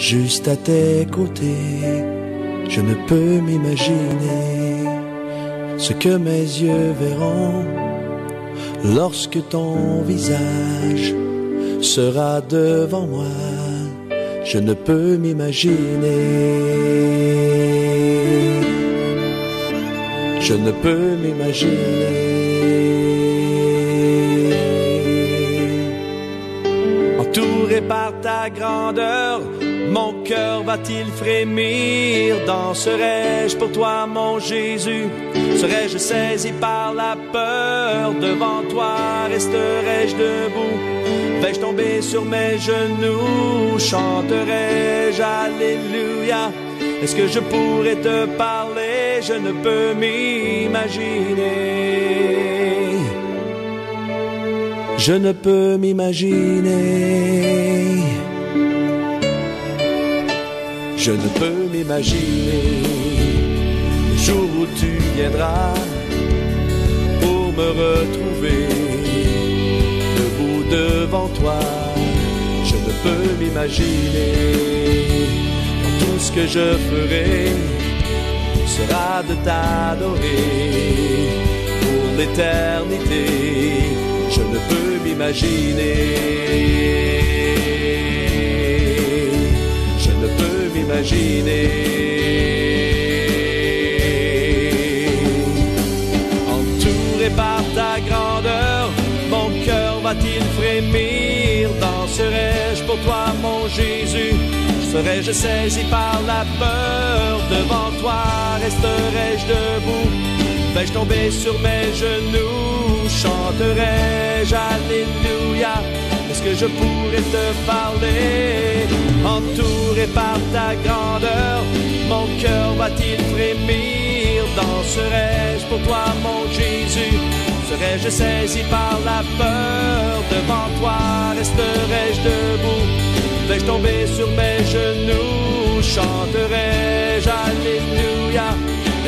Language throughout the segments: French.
juste à tes côtés, je ne peux m'imaginer ce que mes yeux verront lorsque ton visage sera devant moi. Je ne peux m'imaginer. Je ne peux m'imaginer. Entouré par ta grandeur, va-t-il frémir? Danserai-je pour toi, mon Jésus? Serais-je saisi par la peur? Devant toi, resterai-je debout? Vais-je tomber sur mes genoux? Chanterai-je Alléluia? Est-ce que je pourrais te parler? Je ne peux m'imaginer. Je ne peux m'imaginer. Je ne peux m'imaginer le jour où tu viendras pour me retrouver debout devant toi. Je ne peux m'imaginer tout ce que je ferai sera de t'adorer pour l'éternité. Je ne peux m'imaginer imaginer. Entouré par ta grandeur, mon cœur va-t-il frémir? Danserai-je pour toi, mon Jésus? Serais-je saisi par la peur devant toi? Resterai-je debout? Vais-je tomber sur mes genoux? Chanterai-je Alléluia? Est-ce que je pourrais te parler Entouré par ta grandeur, mon cœur va-t-il frémir danserai je pour toi, mon Jésus Serais-je saisi par la peur Devant toi, resterai je debout Vais-je tomber sur mes genoux chanterai je Alléluia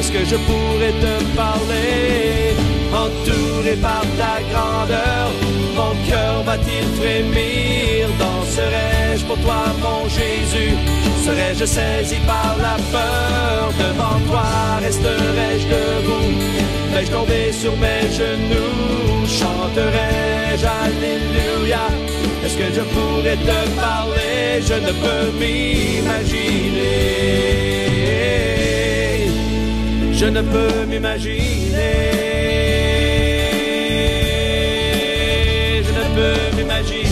est-ce que je pourrais te parler Entouré par ta grandeur, mon cœur va-t-il frémir Danserai-je pour toi, mon Jésus Serais-je saisi par la peur Devant toi resterai-je debout Vais-je tomber sur mes genoux Chanterai-je Alléluia Est-ce que je pourrais te parler Je ne peux m'imaginer je ne peux m'imaginer. Je ne peux m'imaginer.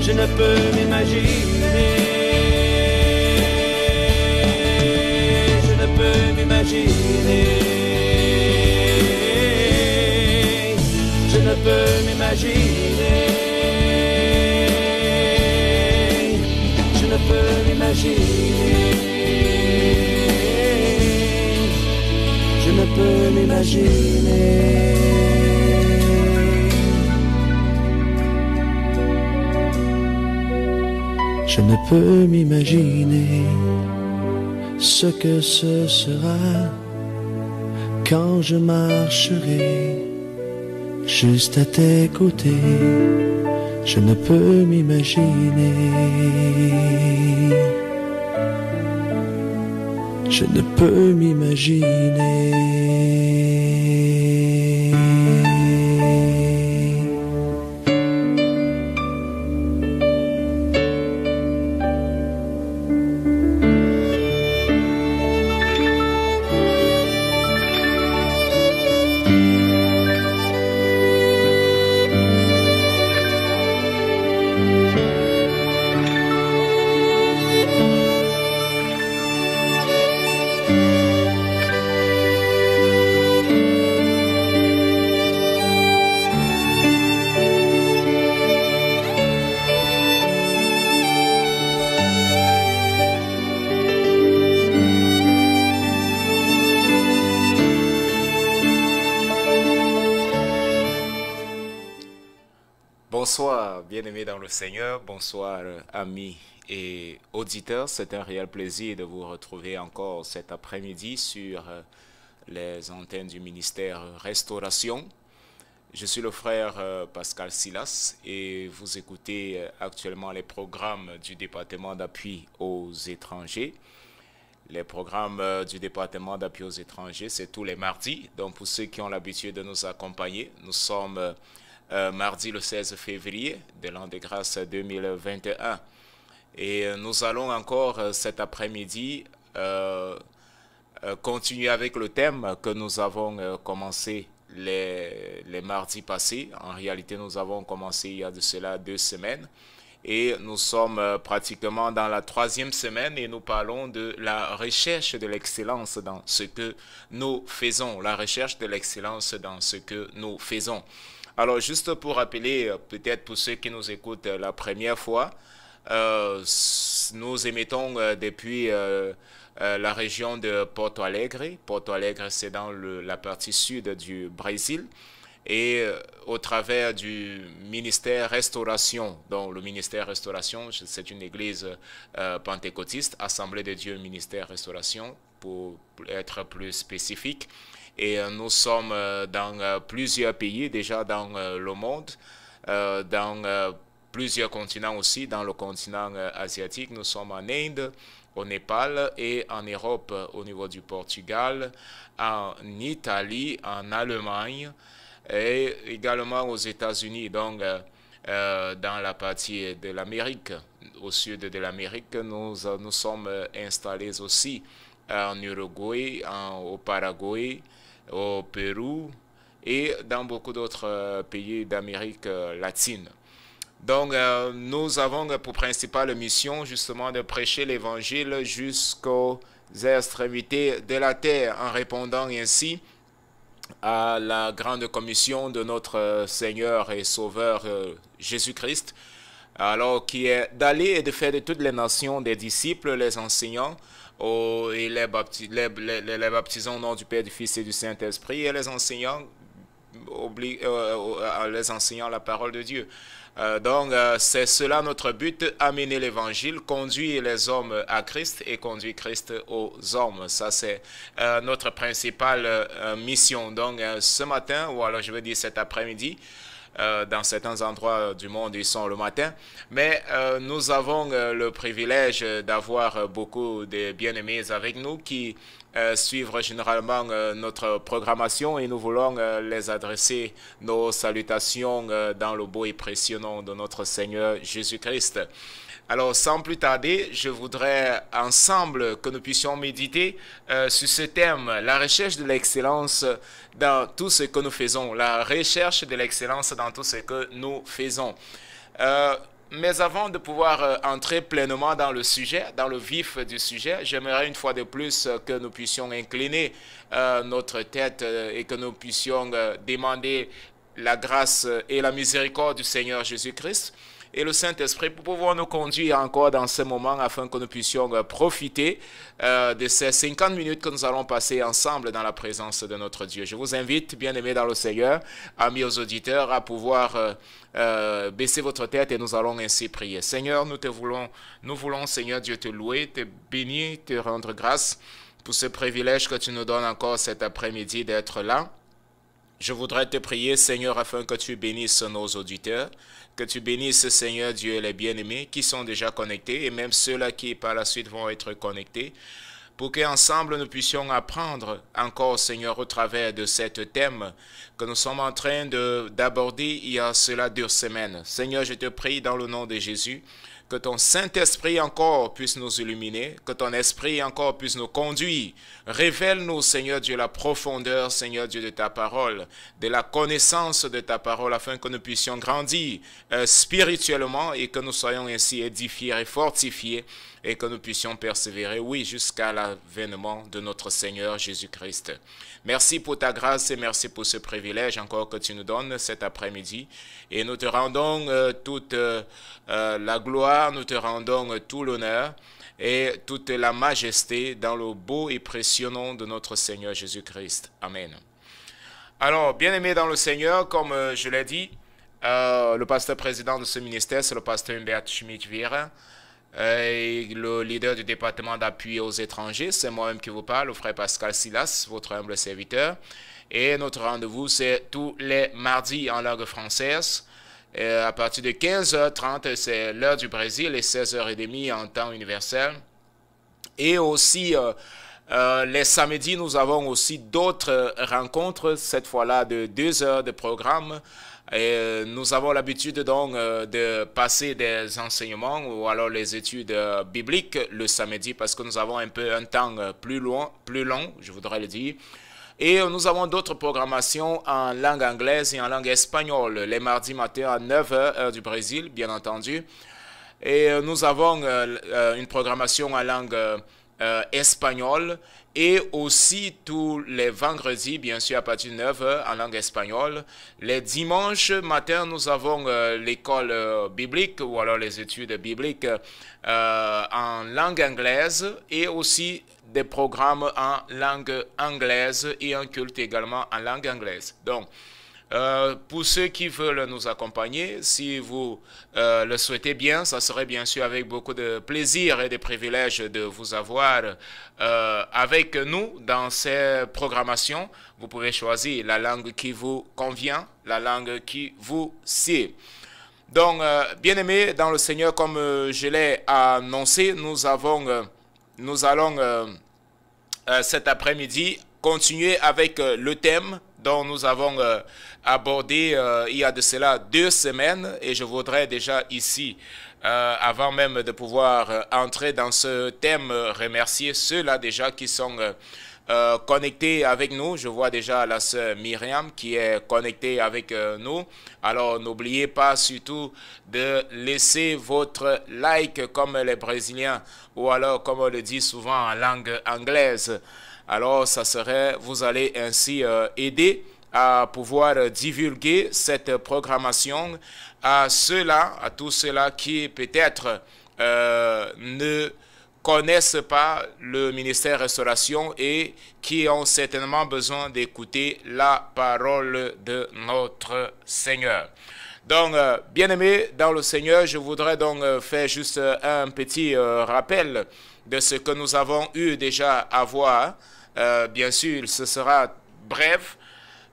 Je ne peux m'imaginer. Je ne peux m'imaginer. Je ne peux m'imaginer. Je ne peux m'imaginer. ne peux Je ne peux m'imaginer ce que ce sera quand je marcherai juste à tes côtés. Je ne peux m'imaginer je ne peux m'imaginer. bien-aimés dans le Seigneur, bonsoir amis et auditeurs. C'est un réel plaisir de vous retrouver encore cet après-midi sur les antennes du ministère Restauration. Je suis le frère euh, Pascal Silas et vous écoutez euh, actuellement les programmes du département d'appui aux étrangers. Les programmes euh, du département d'appui aux étrangers, c'est tous les mardis. Donc pour ceux qui ont l'habitude de nous accompagner, nous sommes... Euh, mardi le 16 février de l'an de grâce 2021. Et euh, nous allons encore euh, cet après-midi continuer avec le thème que nous avons commencé les, les, mardis passés. En réalité, nous avons commencé il y a de cela deux semaines. Et nous sommes pratiquement dans la troisième semaine et nous parlons de la recherche de l'excellence dans ce que nous faisons, la recherche de l'excellence dans ce que nous faisons. Alors, juste pour rappeler, euh, peut-être pour ceux qui nous écoutent euh, la première fois, euh, nous émettons depuis la région de Porto Alegre. Porto Alegre, c'est dans la partie sud du Brésil et au travers du ministère restauration. Donc le ministère restauration, c'est une église euh, pentecôtiste, Assemblée de Dieu, ministère restauration, pour être plus spécifique. Et euh, nous sommes euh, dans euh, plusieurs pays déjà dans le monde, dans plusieurs continents aussi, dans le continent asiatique. Nous sommes en Inde, au Népal et en Europe au niveau du Portugal, en Italie, en Allemagne et également aux États-Unis. Donc, dans la partie de l'Amérique, au sud de l'Amérique, nous nous sommes installés aussi en Uruguay, au Paraguay, au Pérou et dans beaucoup d'autres euh, pays d'Amérique euh, latine. Donc, euh, nous avons pour principale mission justement de prêcher l'évangile jusqu'aux extrémités de la terre, en répondant ainsi à la grande commission de notre Seigneur et Sauveur Jésus-Christ, alors qui est d'aller et de faire de toutes les nations des disciples, les enseignants, Oh, et les, les, baptisants au nom du Père, du Fils et du Saint-Esprit, et les enseignants, obli, euh, euh, euh, les enseignants la parole de Dieu. donc, c'est cela notre but, amener l'évangile, conduire les hommes à Christ et conduire Christ aux hommes. Ça, c'est notre principale mission. Donc, ce matin, ou alors je veux dire cet après-midi, euh, dans certains endroits du monde, ils sont le matin. Mais euh, nous avons euh, le privilège d'avoir beaucoup de bien-aimés avec nous qui suivent généralement notre programmation et nous voulons les adresser nos salutations dans le beau et précieux nom de notre Seigneur Jésus-Christ. Alors, sans plus tarder, je voudrais ensemble que nous puissions méditer euh, sur ce thème, la recherche de l'excellence dans tout ce que nous faisons, la recherche de l'excellence dans tout ce que nous faisons. Euh, mais avant de pouvoir euh, entrer pleinement dans le sujet, dans le vif du sujet, j'aimerais une fois de plus que nous puissions incliner notre tête et que nous puissions demander la grâce et la miséricorde du Seigneur Jésus-Christ et le Saint-Esprit pour pouvoir nous conduire encore dans ce moment afin que nous puissions euh, profiter euh, de ces 50 minutes que nous allons passer ensemble dans la présence de notre Dieu. Je vous invite, bien-aimés dans le Seigneur, amis aux auditeurs, à pouvoir euh, baisser votre tête et nous allons ainsi prier. Seigneur, nous te voulons, nous voulons, Seigneur Dieu, te louer, te bénir, te rendre grâce pour ce privilège que tu nous donnes encore cet après-midi d'être là. Je voudrais te prier, Seigneur, afin que tu bénisses nos auditeurs, que tu bénisses, Seigneur Dieu, les bien-aimés qui sont déjà connectés et même ceux-là qui par la suite vont être connectés, pour qu'ensemble nous puissions apprendre encore, Seigneur, au travers de ce thème que nous sommes en train d'aborder il y a cela deux semaines. Seigneur, je te prie dans le nom de Jésus que ton Saint-Esprit encore puisse nous illuminer, que ton Esprit encore puisse nous conduire. Révèle-nous, Seigneur Dieu, la profondeur, Seigneur Dieu, de ta parole, de la connaissance de ta parole, afin que nous puissions grandir euh, spirituellement et que nous soyons ainsi édifiés et fortifiés et que nous puissions persévérer, oui, jusqu'à l'avènement de notre Seigneur Jésus-Christ. Merci pour ta grâce et merci pour ce privilège encore que tu nous donnes cet après-midi. Et nous te rendons euh, toute euh, euh, la gloire, nous te rendons tout l'honneur et toute la majesté dans le beau et précieux nom de notre Seigneur Jésus-Christ. Amen. Alors, bien-aimés dans le Seigneur, comme je l'ai dit, le pasteur président de ce ministère, c'est le pasteur Humbert schmidt euh, et le leader du département d'appui aux étrangers, c'est moi-même qui vous parle, le frère Pascal Silas, votre humble serviteur. Et notre rendez-vous, c'est tous les mardis en langue française. Euh, à partir de 15h30, c'est l'heure du Brésil et 16h30 en temps universel. Et aussi... Euh, euh, les samedis, nous avons aussi d'autres euh, rencontres, cette fois-là de deux heures de programme. Et euh, nous avons l'habitude donc de passer des enseignements ou alors les études bibliques le samedi parce que nous avons un peu un temps plus, long. plus long, je voudrais le dire. Et nous avons d'autres programmations en langue anglaise et en langue espagnole, les mardis matin à 9h du Brésil, bien entendu. Et nous avons une programmation en langue euh, espagnol et aussi tous les vendredis, bien sûr, à partir de 9h en langue espagnole. Les dimanches matin, nous avons euh, l'école euh, biblique ou alors les études bibliques en langue anglaise et aussi des programmes en langue anglaise et un culte également en langue anglaise. Donc, euh, pour ceux qui veulent nous accompagner, si vous euh, le souhaitez bien, ça serait bien sûr avec beaucoup de plaisir et de privilèges de vous avoir euh, avec nous dans ces programmations. Vous pouvez choisir la langue qui vous convient, la langue qui vous sied. Donc, bien-aimés dans le Seigneur, comme je l'ai annoncé, nous, avons, nous allons cet après-midi continuer avec le thème dont nous avons euh, abordé euh, il y a de cela deux semaines et je voudrais déjà ici, euh, avant même de pouvoir entrer dans ce thème, remercier ceux-là déjà qui sont connectés avec nous. Je vois déjà la sœur Myriam qui est connectée avec nous. Alors n'oubliez pas surtout de laisser votre like comme les Brésiliens ou alors comme on le dit souvent en langue anglaise. Alors, ça serait, vous allez ainsi euh, aider à pouvoir divulguer cette programmation à ceux-là, à tous ceux-là qui peut-être euh, ne connaissent pas le ministère restauration et qui ont certainement besoin d'écouter la parole de notre Seigneur. Donc, euh, bien-aimés dans le Seigneur, je voudrais donc faire juste un petit rappel de ce que nous avons eu déjà à voir euh, bien sûr, ce sera bref.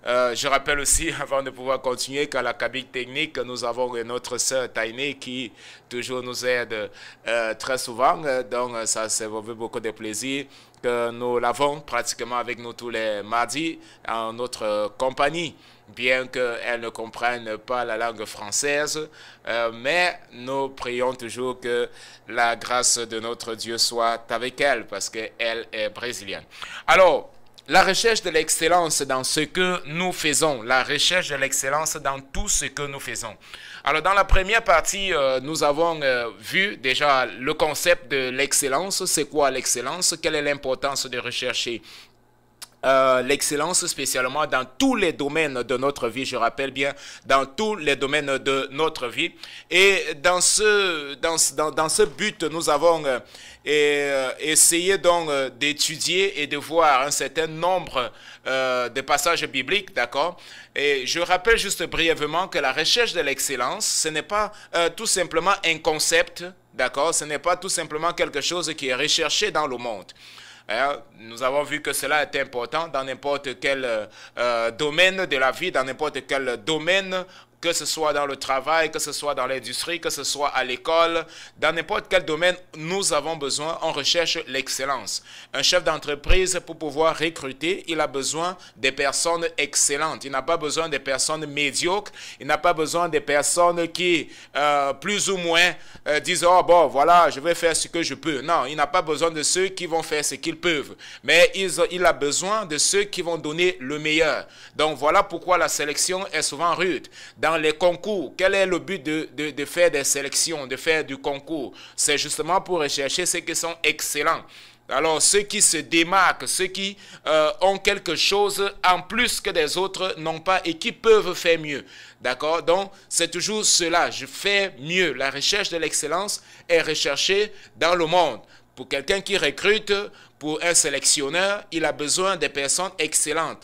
Euh, je rappelle aussi, avant de pouvoir continuer, qu'à la cabine technique, nous avons notre sœur Tainé qui toujours nous aide euh, très souvent. Donc, ça, c'est fait beaucoup de plaisir nous l'avons pratiquement avec nous tous les mardis en notre compagnie bien qu'elle ne comprenne pas la langue française, euh, mais nous prions toujours que la grâce de notre Dieu soit avec elle, parce qu'elle est brésilienne. Alors, la recherche de l'excellence dans ce que nous faisons, la recherche de l'excellence dans tout ce que nous faisons. Alors dans la première partie, euh, nous avons euh, vu déjà le concept de l'excellence, c'est quoi l'excellence, quelle est l'importance de rechercher euh, l'excellence spécialement dans tous les domaines de notre vie, je rappelle bien, dans tous les domaines de notre vie. Et dans ce, dans, ce but, nous avons euh, euh, essayé donc d'étudier et de voir un certain nombre de passages bibliques, d'accord Et je rappelle juste brièvement que la recherche de l'excellence, ce n'est pas tout simplement un concept, d'accord Ce n'est pas tout simplement quelque chose qui est recherché dans le monde nous avons vu que cela est important dans n'importe quel euh, euh, domaine de la vie, dans n'importe quel domaine que ce soit dans le travail, que ce soit dans l'industrie, que ce soit à l'école, dans n'importe quel domaine, nous avons besoin, on recherche l'excellence. Un chef d'entreprise, pour pouvoir recruter, il a besoin des personnes excellentes. Il n'a pas besoin des personnes médiocres. Il n'a pas besoin des personnes qui, euh, plus ou moins, euh, disent, oh bon, voilà, je vais faire ce que je peux. Non, il n'a pas besoin de ceux qui vont faire ce qu'ils peuvent. Mais il, il a besoin de ceux qui vont donner le meilleur. Donc voilà pourquoi la sélection est souvent rude. Dans les concours. Quel est le but de, de, faire des sélections, de faire du concours C'est justement pour rechercher ceux qui sont excellents. Alors, ceux qui se démarquent, ceux qui euh, ont quelque chose en plus que des autres n'ont pas et qui peuvent faire mieux. D'accord Donc, c'est toujours cela. Je fais mieux. La recherche de l'excellence est recherchée dans le monde. Pour quelqu'un qui recrute, pour un sélectionneur, il a besoin des personnes excellentes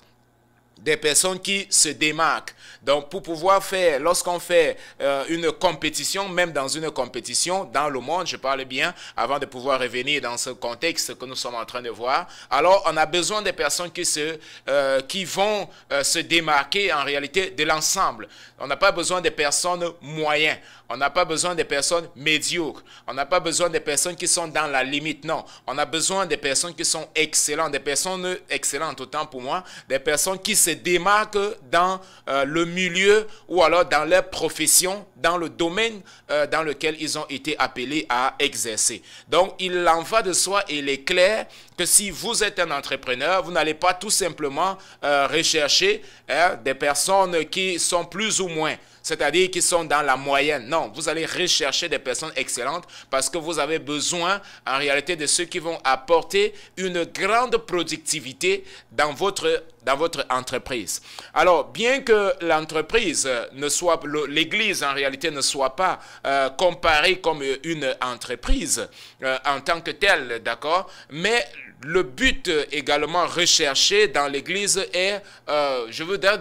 des personnes qui se démarquent. Donc, pour pouvoir faire, lorsqu'on fait euh, une compétition, même dans une compétition dans le monde, je parle bien, avant de pouvoir revenir dans ce contexte que nous sommes en train de voir, alors on a besoin des personnes qui, se, euh, qui vont euh, se démarquer en réalité de l'ensemble. On n'a pas besoin des personnes moyennes. On n'a pas besoin des personnes médiocres. On n'a pas besoin des personnes qui sont dans la limite. Non. On a besoin des personnes qui sont excellentes. Des personnes excellentes, autant pour moi. Des personnes qui se démarquent dans euh, le milieu ou alors dans leur profession, dans le domaine euh, dans lequel ils ont été appelés à exercer. Donc, il en va de soi et il est clair que si vous êtes un entrepreneur, vous n'allez pas tout simplement euh, rechercher hein, des personnes qui sont plus ou moins c'est-à-dire qui sont dans la moyenne. Non, vous allez rechercher des personnes excellentes parce que vous avez besoin en réalité de ceux qui vont apporter une grande productivité dans votre dans votre entreprise. Alors, bien que l'entreprise ne soit, l'Église en réalité ne soit pas euh, comparée comme une entreprise euh, en tant que telle, d'accord, mais le but également recherché dans l'Église est, euh, je veux dire,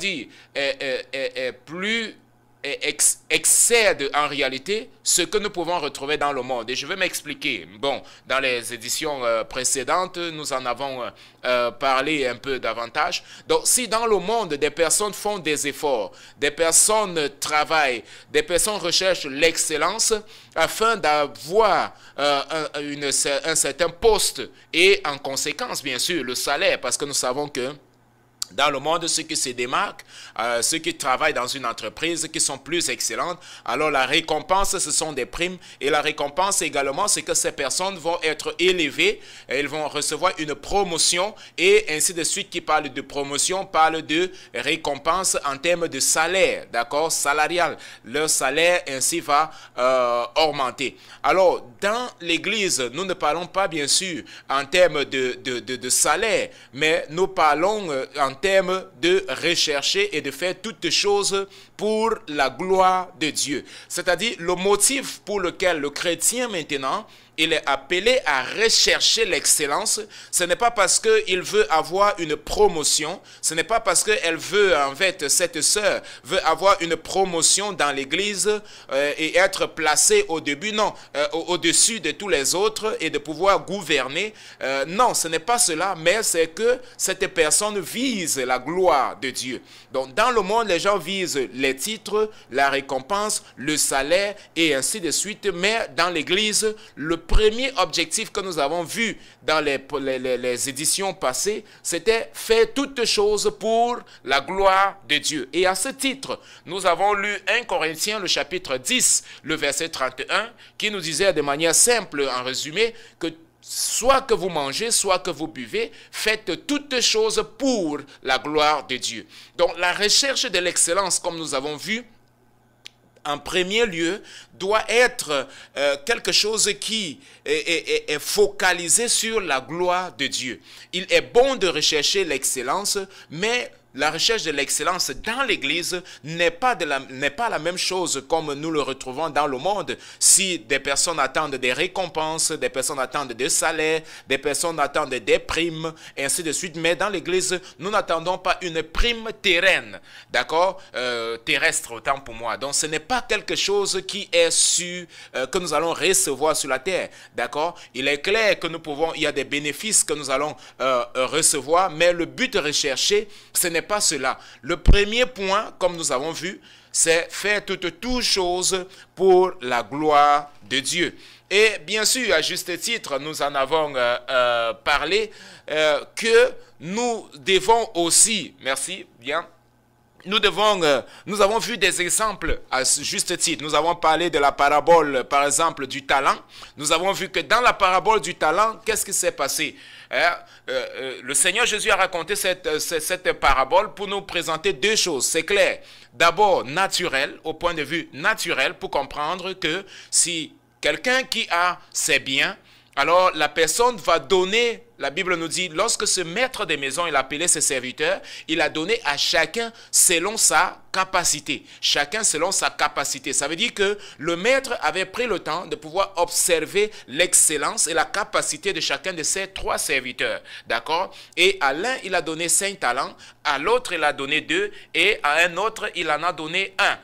est plus ex excède en réalité ce que nous pouvons retrouver dans le monde. Et je vais m'expliquer. Bon, dans les éditions euh, précédentes, nous en avons euh, euh, parlé un peu davantage. Donc, si dans le monde, des personnes font des efforts, des personnes travaillent, des personnes recherchent l'excellence afin d'avoir un certain poste et en conséquence, bien sûr, le salaire, parce que nous savons que dans le monde, ceux qui se démarquent, euh, ceux qui travaillent dans une entreprise, qui sont plus excellentes. Alors la récompense, ce sont des primes. Et la récompense également, c'est que ces personnes vont être élevées, elles vont recevoir une promotion et ainsi de suite. Qui parle de promotion parle de récompense en termes de salaire, d'accord, salarial. Leur salaire ainsi va euh, augmenter. Alors dans l'Église, nous ne parlons pas bien sûr en termes de, de, de salaire, mais nous parlons euh, en thème de rechercher et de faire toutes choses pour la gloire de Dieu. C'est-à-dire le motif pour lequel le chrétien maintenant, il est appelé à rechercher l'excellence, ce n'est pas parce qu'il veut avoir une promotion, ce n'est pas parce qu'elle veut, en fait, cette sœur veut avoir une promotion dans l'Église euh, et être placée au début, non, euh, au-dessus de tous les autres et de pouvoir gouverner. Euh, non, ce n'est pas cela, mais c'est que cette personne vise la gloire de Dieu. Donc, dans le monde, les gens visent les titres, la récompense, le salaire et ainsi de suite. Mais dans l'Église, le premier objectif que nous avons vu dans les, éditions passées, c'était faire toutes choses pour la gloire de Dieu. Et à ce titre, nous avons lu 1 Corinthiens, le chapitre 10, le verset 31, qui nous disait de manière simple, en résumé, que soit que vous mangez, soit que vous buvez, faites toutes choses pour la gloire de Dieu. Donc la recherche de l'excellence, comme nous avons vu, en premier lieu, doit être euh, quelque chose qui est, focalisé sur la gloire de Dieu. Il est bon de rechercher l'excellence, mais la recherche de l'excellence dans l'Église n'est pas, de la, pas la même chose comme nous le retrouvons dans le monde. Si des personnes attendent des récompenses, des personnes attendent des salaires, des personnes attendent des primes, et ainsi de suite. Mais dans l'Église, nous n'attendons pas une prime terraine, d'accord euh, Terrestre, autant pour moi. Donc, ce n'est pas quelque chose qui est su, euh, que nous allons recevoir sur la terre, d'accord Il est clair que nous pouvons, il y a des bénéfices que nous allons euh, recevoir, mais le but recherché, ce n'est pas cela. Le premier point, comme nous avons vu, c'est faire toutes toute choses pour la gloire de Dieu. Et bien sûr, à juste titre, nous en avons euh, euh, parlé, euh, que nous devons aussi, merci, bien, nous devons, nous avons vu des exemples à juste titre. Nous avons parlé de la parabole, par exemple, du talent. Nous avons vu que dans la parabole du talent, qu'est-ce qui s'est passé Hein, euh, euh, le Seigneur Jésus a raconté euh, cette, cette, parabole pour nous présenter deux choses, c'est clair. D'abord, naturel, au point de vue naturel, pour comprendre que si quelqu'un qui a ses biens, alors la personne va donner, la Bible nous dit, lorsque ce maître des maisons, il appelait ses serviteurs, il a donné à chacun selon sa capacité. Chacun selon sa capacité. Ça veut dire que le maître avait pris le temps de pouvoir observer l'excellence et la capacité de chacun de ses trois serviteurs. D'accord Et à l'un, il a donné cinq talents, à l'autre, il a donné deux, et à un autre, il en a donné un,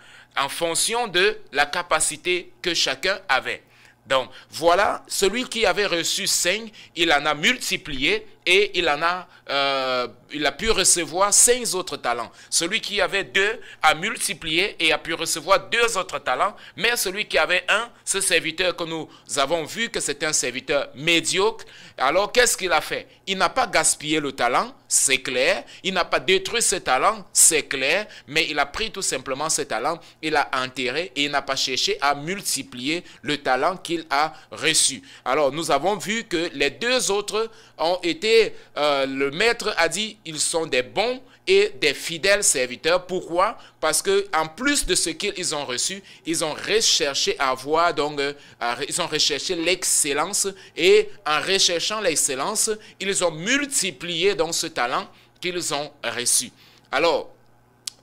en fonction de la capacité que chacun avait. Donc voilà, celui qui avait reçu cinq, il en a multiplié et il en a, euh, il a pu recevoir cinq autres talents. Celui qui avait deux a multiplié et a pu recevoir deux autres talents, mais celui qui avait un, ce serviteur que nous avons vu que c'est un serviteur médiocre, alors qu'est-ce qu'il a fait Il n'a pas gaspillé le talent, c'est clair, il n'a pas détruit ce talent, c'est clair, mais il a pris tout simplement ce talent, il l'a enterré et il n'a pas cherché à multiplier le talent qu'il a reçu. Alors nous avons vu que les deux autres ont été euh, le maître a dit, ils sont des bons et des fidèles serviteurs. Pourquoi Parce que en plus de ce qu'ils ont reçu, ils ont recherché à donc euh, ils ont recherché l'excellence et en recherchant l'excellence, ils ont multiplié donc ce talent qu'ils ont reçu. Alors,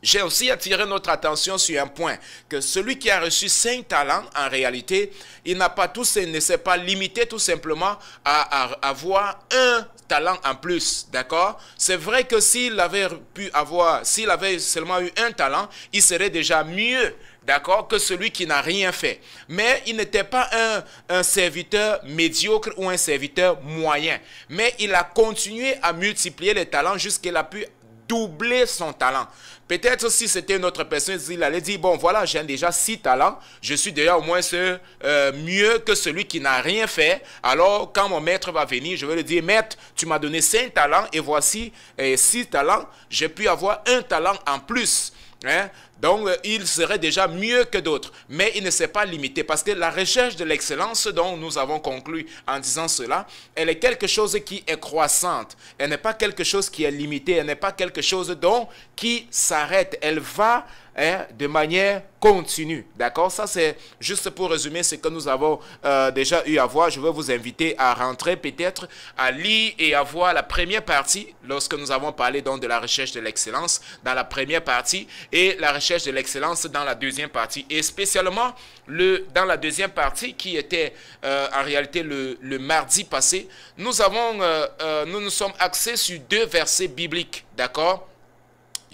j'ai aussi attiré notre attention sur un point, que celui qui a reçu cinq talents, en réalité, il n'a pas tous, il ne s'est pas limité tout simplement à, à avoir un en plus, d'accord C'est vrai que s'il avait pu avoir, s'il avait seulement eu un talent, il serait déjà mieux, d'accord, que celui qui n'a rien fait. Mais il n'était pas un, un serviteur médiocre ou un serviteur moyen. Mais il a continué à multiplier les talents jusqu'à qu'il a pu doubler son talent. Peut-être si c'était une autre personne, il allait dire, bon voilà, j'ai déjà six talents, je suis déjà au moins euh, mieux que celui qui n'a rien fait. Alors quand mon maître va venir, je vais lui dire, maître, tu m'as donné cinq talents et voici euh, six talents, j'ai pu avoir un talent en plus. Hein. Donc, euh, il serait déjà mieux que d'autres, mais il ne s'est pas limité parce que la recherche de l'excellence dont nous avons conclu en disant cela, elle est quelque chose qui est croissante. Elle n'est pas quelque chose qui est limité. Elle n'est pas quelque chose dont qui s'arrête. Elle va Hein, de manière continue. D'accord Ça, c'est juste pour résumer ce que nous avons euh, déjà eu à voir. Je vais vous inviter à rentrer peut-être à lire et à voir la première partie lorsque nous avons parlé donc de la recherche de l'excellence dans la première partie et la recherche de l'excellence dans la deuxième partie. Et spécialement le, dans la deuxième partie qui était euh, en réalité le, le, mardi passé, nous, avons, euh, nous nous sommes axés sur deux versets bibliques. D'accord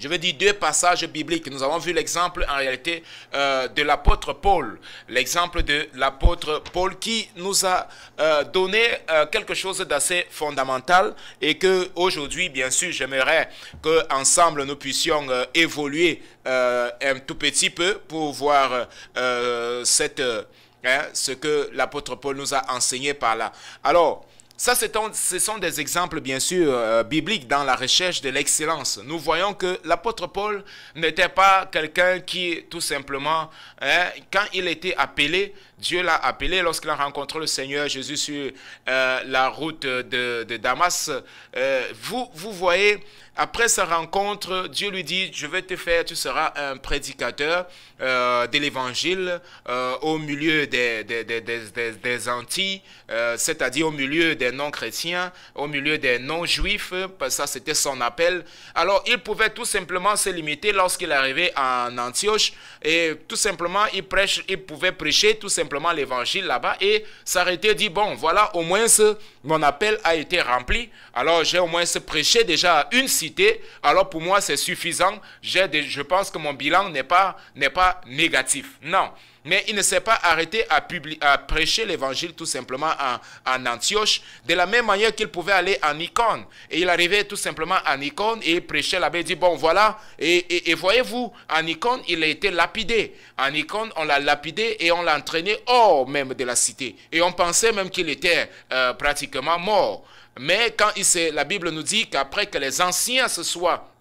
je veux dire deux passages bibliques. Nous avons vu l'exemple en réalité euh, de l'apôtre Paul. L'exemple de l'apôtre Paul qui nous a euh, donné euh, quelque chose d'assez fondamental et que aujourd'hui, bien sûr, j'aimerais que ensemble nous puissions évoluer un tout petit peu pour voir cette, hein, ce que l'apôtre Paul nous a enseigné par là. Alors, ça, ce sont des exemples, bien sûr, euh, bibliques dans la recherche de l'excellence. Nous voyons que l'apôtre Paul n'était pas quelqu'un qui, tout simplement, hein, quand il était appelé, Dieu l'a appelé lorsqu'il a rencontré le Seigneur Jésus sur euh, la route de, Damas. Euh, vous, vous voyez, après sa rencontre, Dieu lui dit, je vais te faire, tu seras un prédicateur euh, de l'évangile euh, au milieu des, des, des, des, des Antilles, euh, c'est-à-dire au milieu des non-chrétiens, au milieu des non-juifs, ça c'était son appel. Alors il pouvait tout simplement se limiter lorsqu'il arrivait en Antioche et tout simplement il, prêche, il pouvait prêcher tout simplement l'évangile là-bas et s'arrêter, dit, bon voilà, au moins mon appel a été rempli, alors j'ai au moins prêché déjà une cité alors pour moi c'est suffisant. Des, je pense que mon bilan n'est pas, n'est pas négatif. Non. Mais il ne s'est pas arrêté à, publier, à prêcher l'évangile tout simplement en, en, Antioche, de la même manière qu'il pouvait aller en Icône. Et il arrivait tout simplement en Icône et prêcher prêchait là il dit, bon voilà, et, voyez-vous, en Icône, il a été lapidé. En Icône, on l'a lapidé et on l'a entraîné hors même de la cité. Et on pensait même qu'il était euh, pratiquement mort. Mais quand il la Bible nous dit qu'après que les anciens se soient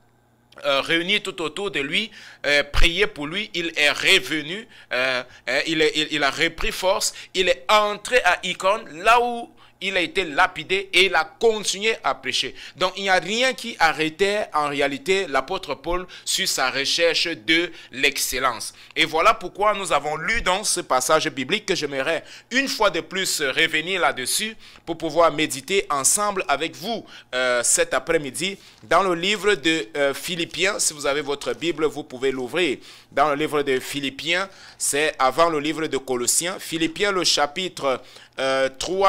euh, réunis tout autour de lui, euh, priés pour lui, il est revenu, euh, il, a repris force, il est entré à Icon là où il a été lapidé et il a continué à prêcher. Donc il n'y a rien qui arrêtait en réalité l'apôtre Paul sur sa recherche de l'excellence. Et voilà pourquoi nous avons lu dans ce passage biblique que j'aimerais une fois de plus revenir là-dessus pour pouvoir méditer ensemble avec vous euh, cet après-midi dans le livre de euh, Philippiens. Si vous avez votre Bible, vous pouvez l'ouvrir. Dans le livre de Philippiens, c'est avant le livre de Colossiens. Philippiens, le chapitre 3,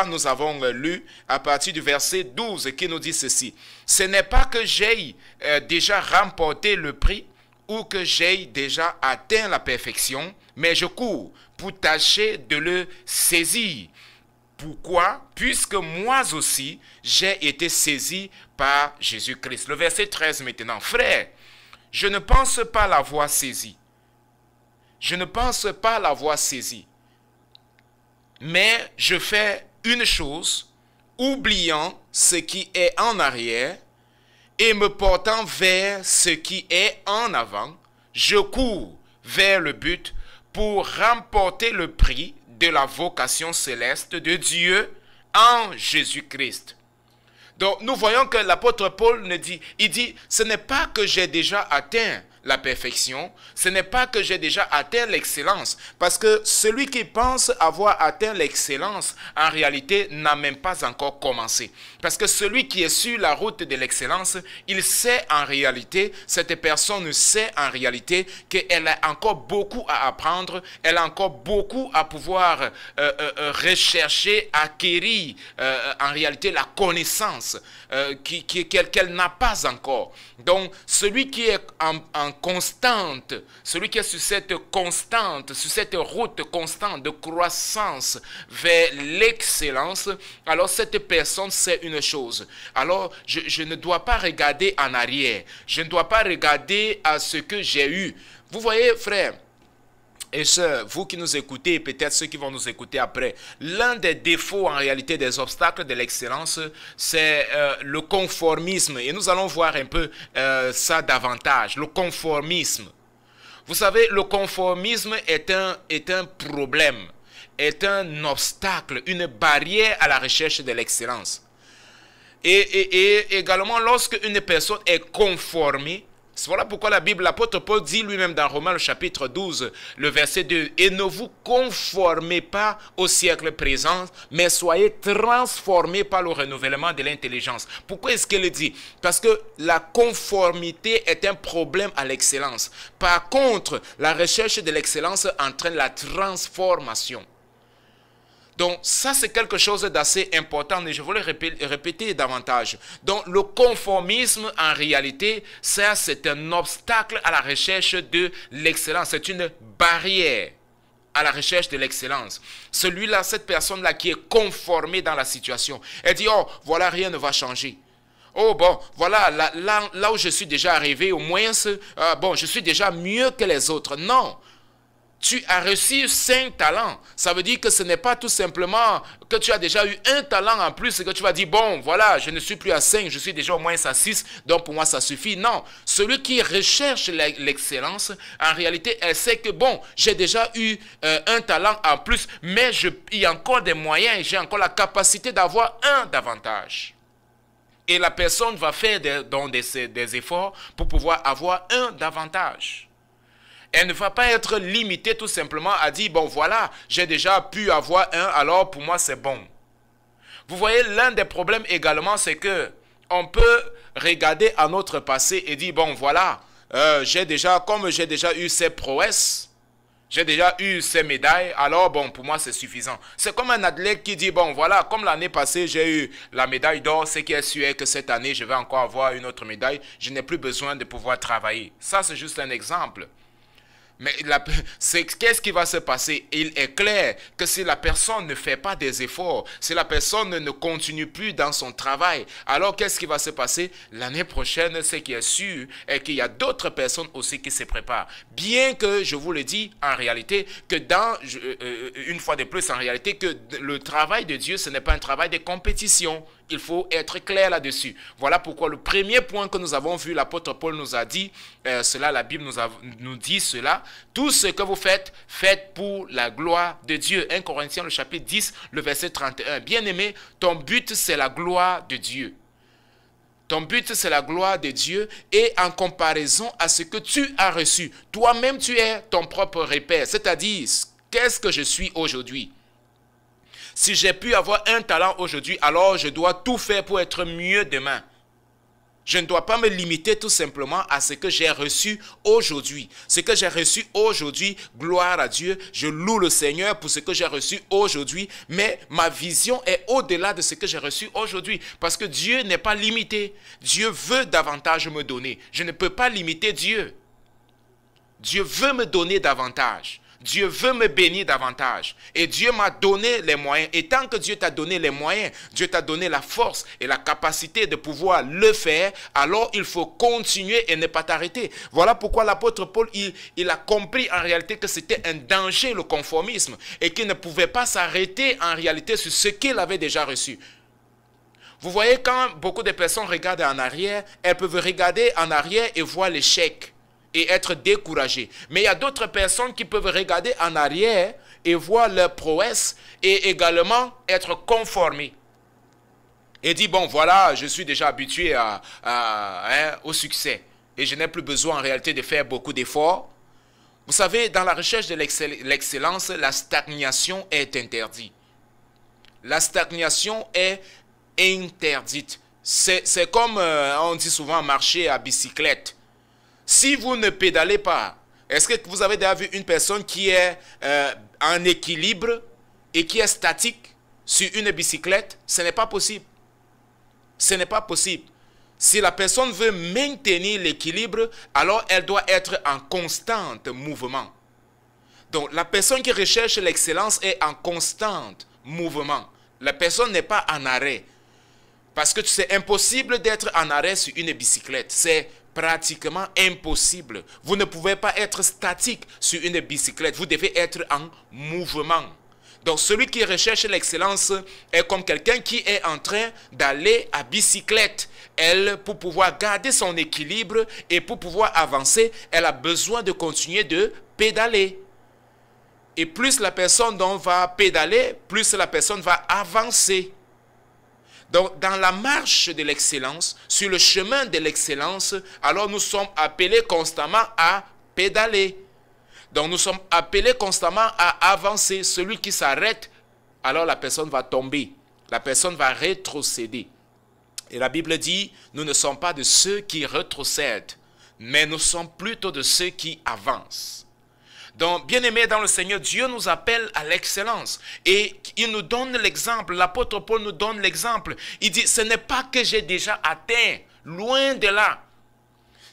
euh, nous avons lu à partir du verset 12 qui nous dit ceci. Ce n'est pas que j'aie euh, déjà remporté le prix ou que j'aie déjà atteint la perfection, mais je cours pour tâcher de le saisir. Pourquoi Puisque moi aussi, j'ai été saisi par Jésus-Christ. Le verset 13 maintenant. Frère, je ne pense pas l'avoir saisi. Je ne pense pas l'avoir saisi. Mais je fais une chose, oubliant ce qui est en arrière et me portant vers ce qui est en avant, je cours vers le but pour remporter le prix de la vocation céleste de Dieu en Jésus-Christ. Donc nous voyons que l'apôtre Paul ne dit, il dit, ce n'est pas que j'ai déjà atteint, la perfection, ce n'est pas que j'ai déjà atteint l'excellence, parce que celui qui pense avoir atteint l'excellence, en réalité, n'a même pas encore commencé. Parce que celui qui est sur la route de l'excellence, il sait en réalité, cette personne sait en réalité qu'elle a encore beaucoup à apprendre, elle a encore beaucoup à pouvoir euh, euh, euh, rechercher, acquérir en réalité la connaissance qu'elle qui, qu'elle n'a pas encore. Donc, celui qui est en constante, celui qui est sur cette constante, sur cette route constante de croissance vers l'excellence, alors cette personne sait une chose. Alors je, je ne dois pas regarder en arrière, je ne dois pas regarder à ce que j'ai eu. Vous voyez, frère, et sœurs, vous qui nous écoutez et peut-être ceux qui vont nous écouter après, l'un des défauts en réalité des obstacles de l'excellence, c'est euh, le conformisme. Et nous allons voir un peu euh, ça davantage, le conformisme. Vous savez, le conformisme est un, est un problème, est un obstacle, une barrière à la recherche de l'excellence. Et, et, et également, lorsque une personne est conformée, voilà pourquoi la Bible, l'apôtre Paul dit lui-même dans Romains chapitre 12, le verset 2, et ne vous conformez pas au siècle présent, mais soyez transformés par le renouvellement de l'intelligence. Pourquoi est-ce qu'elle dit Parce que la conformité est un problème à l'excellence. Par contre, la recherche de l'excellence entraîne la transformation. Donc ça, c'est quelque chose d'assez important et je voulais répéter davantage. Donc le conformisme, en réalité, ça, c'est un obstacle à la recherche de l'excellence. C'est une barrière à la recherche de l'excellence. Celui-là, cette personne-là qui est conformée dans la situation, elle dit, oh, voilà, rien ne va changer. Oh bon, voilà, là, où je suis déjà arrivé, au moins, euh, bon, je suis déjà mieux que les autres. Non, tu as reçu cinq talents. Ça veut dire que ce n'est pas tout simplement que tu as déjà eu un talent en plus et que tu vas dire, bon, voilà, je ne suis plus à cinq, je suis déjà au moins à six, donc pour moi ça suffit. Non, celui qui recherche l'excellence, en réalité, elle sait que, bon, j'ai déjà eu euh, un talent en plus, mais il y a encore des moyens, j'ai encore la capacité d'avoir un davantage. Et la personne va faire donc des efforts pour pouvoir avoir un davantage elle ne va pas être limitée tout simplement à dire, bon voilà, j'ai déjà pu avoir un, alors pour moi c'est bon. Vous voyez, l'un des problèmes également, c'est que on peut regarder à notre passé et dire, bon voilà, euh, j'ai déjà, comme j'ai déjà eu ces prouesses, j'ai déjà eu ces médailles, alors bon, pour moi c'est suffisant. C'est comme un athlète qui dit, bon voilà, comme l'année passée j'ai eu la médaille d'or, ce qui est sûr est que cette année je vais encore avoir une autre médaille, je n'ai plus besoin de pouvoir travailler. Ça c'est juste un exemple. Mais qu'est-ce qui va se passer Il est clair que si la personne ne fait pas des efforts, si la personne ne continue plus dans son travail, alors qu'est-ce qui va se passer L'année prochaine, ce qui est sûr est qu'il y a d'autres personnes aussi qui se préparent. Bien que, je vous le dis, en réalité, que dans, euh, euh, une fois de plus, en réalité, que le travail de Dieu, ce n'est pas un travail de compétition. Il faut être clair là-dessus. Voilà pourquoi le premier point que nous avons vu, l'apôtre Paul nous a dit euh, cela, la Bible nous, a, nous dit cela. Tout ce que vous faites, faites pour la gloire de Dieu. 1 Corinthiens, le chapitre 10, le verset 31. Bien-aimé, ton but, c'est la gloire de Dieu. Ton but, c'est la gloire de Dieu et en comparaison à ce que tu as reçu. Toi-même, tu es ton propre repère, c'est-à-dire qu'est-ce que je suis aujourd'hui si j'ai pu avoir un talent aujourd'hui, alors je dois tout faire pour être mieux demain. Je ne dois pas me limiter tout simplement à ce que j'ai reçu aujourd'hui. Ce que j'ai reçu aujourd'hui, gloire à Dieu, je loue le Seigneur pour ce que j'ai reçu aujourd'hui, mais ma vision est au-delà de ce que j'ai reçu aujourd'hui, parce que Dieu n'est pas limité. Dieu veut davantage me donner. Je ne peux pas limiter Dieu. Dieu veut me donner davantage. Dieu veut me bénir davantage. Et Dieu m'a donné les moyens. Et tant que Dieu t'a donné les moyens, Dieu t'a donné la force et la capacité de pouvoir le faire, alors il faut continuer et ne pas t'arrêter. Voilà pourquoi l'apôtre Paul, il, a compris en réalité que c'était un danger le conformisme et qu'il ne pouvait pas s'arrêter en réalité sur ce qu'il avait déjà reçu. Vous voyez, quand beaucoup de personnes regardent en arrière, elles peuvent regarder en arrière et voir l'échec et être découragé. Mais il y a d'autres personnes qui peuvent regarder en arrière et voir leurs prouesses et également être conformés. Et dit bon, voilà, je suis déjà habitué à, hein, au succès et je n'ai plus besoin en réalité de faire beaucoup d'efforts. Vous savez, dans la recherche de l'excellence, la stagnation est interdite. La stagnation est interdite. C'est comme euh, on dit souvent marcher à bicyclette si vous ne pédalez pas, est-ce que vous avez déjà vu une personne qui est euh, en équilibre et qui est statique sur une bicyclette Ce n'est pas possible. Ce n'est pas possible. Si la personne veut maintenir l'équilibre, alors elle doit être en constant mouvement. Donc la personne qui recherche l'excellence est en constant mouvement. La personne n'est pas en arrêt. Parce que c'est impossible d'être en arrêt sur une bicyclette. C'est pratiquement impossible. Vous ne pouvez pas être statique sur une bicyclette. Vous devez être en mouvement. Donc celui qui recherche l'excellence est comme quelqu'un qui est en train d'aller à bicyclette. Elle, pour pouvoir garder son équilibre et pour pouvoir avancer, elle a besoin de continuer de pédaler. Et plus la personne dont va pédaler, plus la personne va avancer. Donc, dans la marche de l'excellence, sur le chemin de l'excellence, alors nous sommes appelés constamment à pédaler. Donc, nous sommes appelés constamment à avancer. Celui qui s'arrête, alors la personne va tomber. La personne va rétrocéder. Et la Bible dit, nous ne sommes pas de ceux qui rétrocèdent, mais nous sommes plutôt de ceux qui avancent. Donc, bien aimé dans le Seigneur, Dieu nous appelle à l'excellence. Et il nous donne l'exemple. L'apôtre Paul nous donne l'exemple. Il dit, ce n'est pas que j'ai déjà atteint. Loin de là.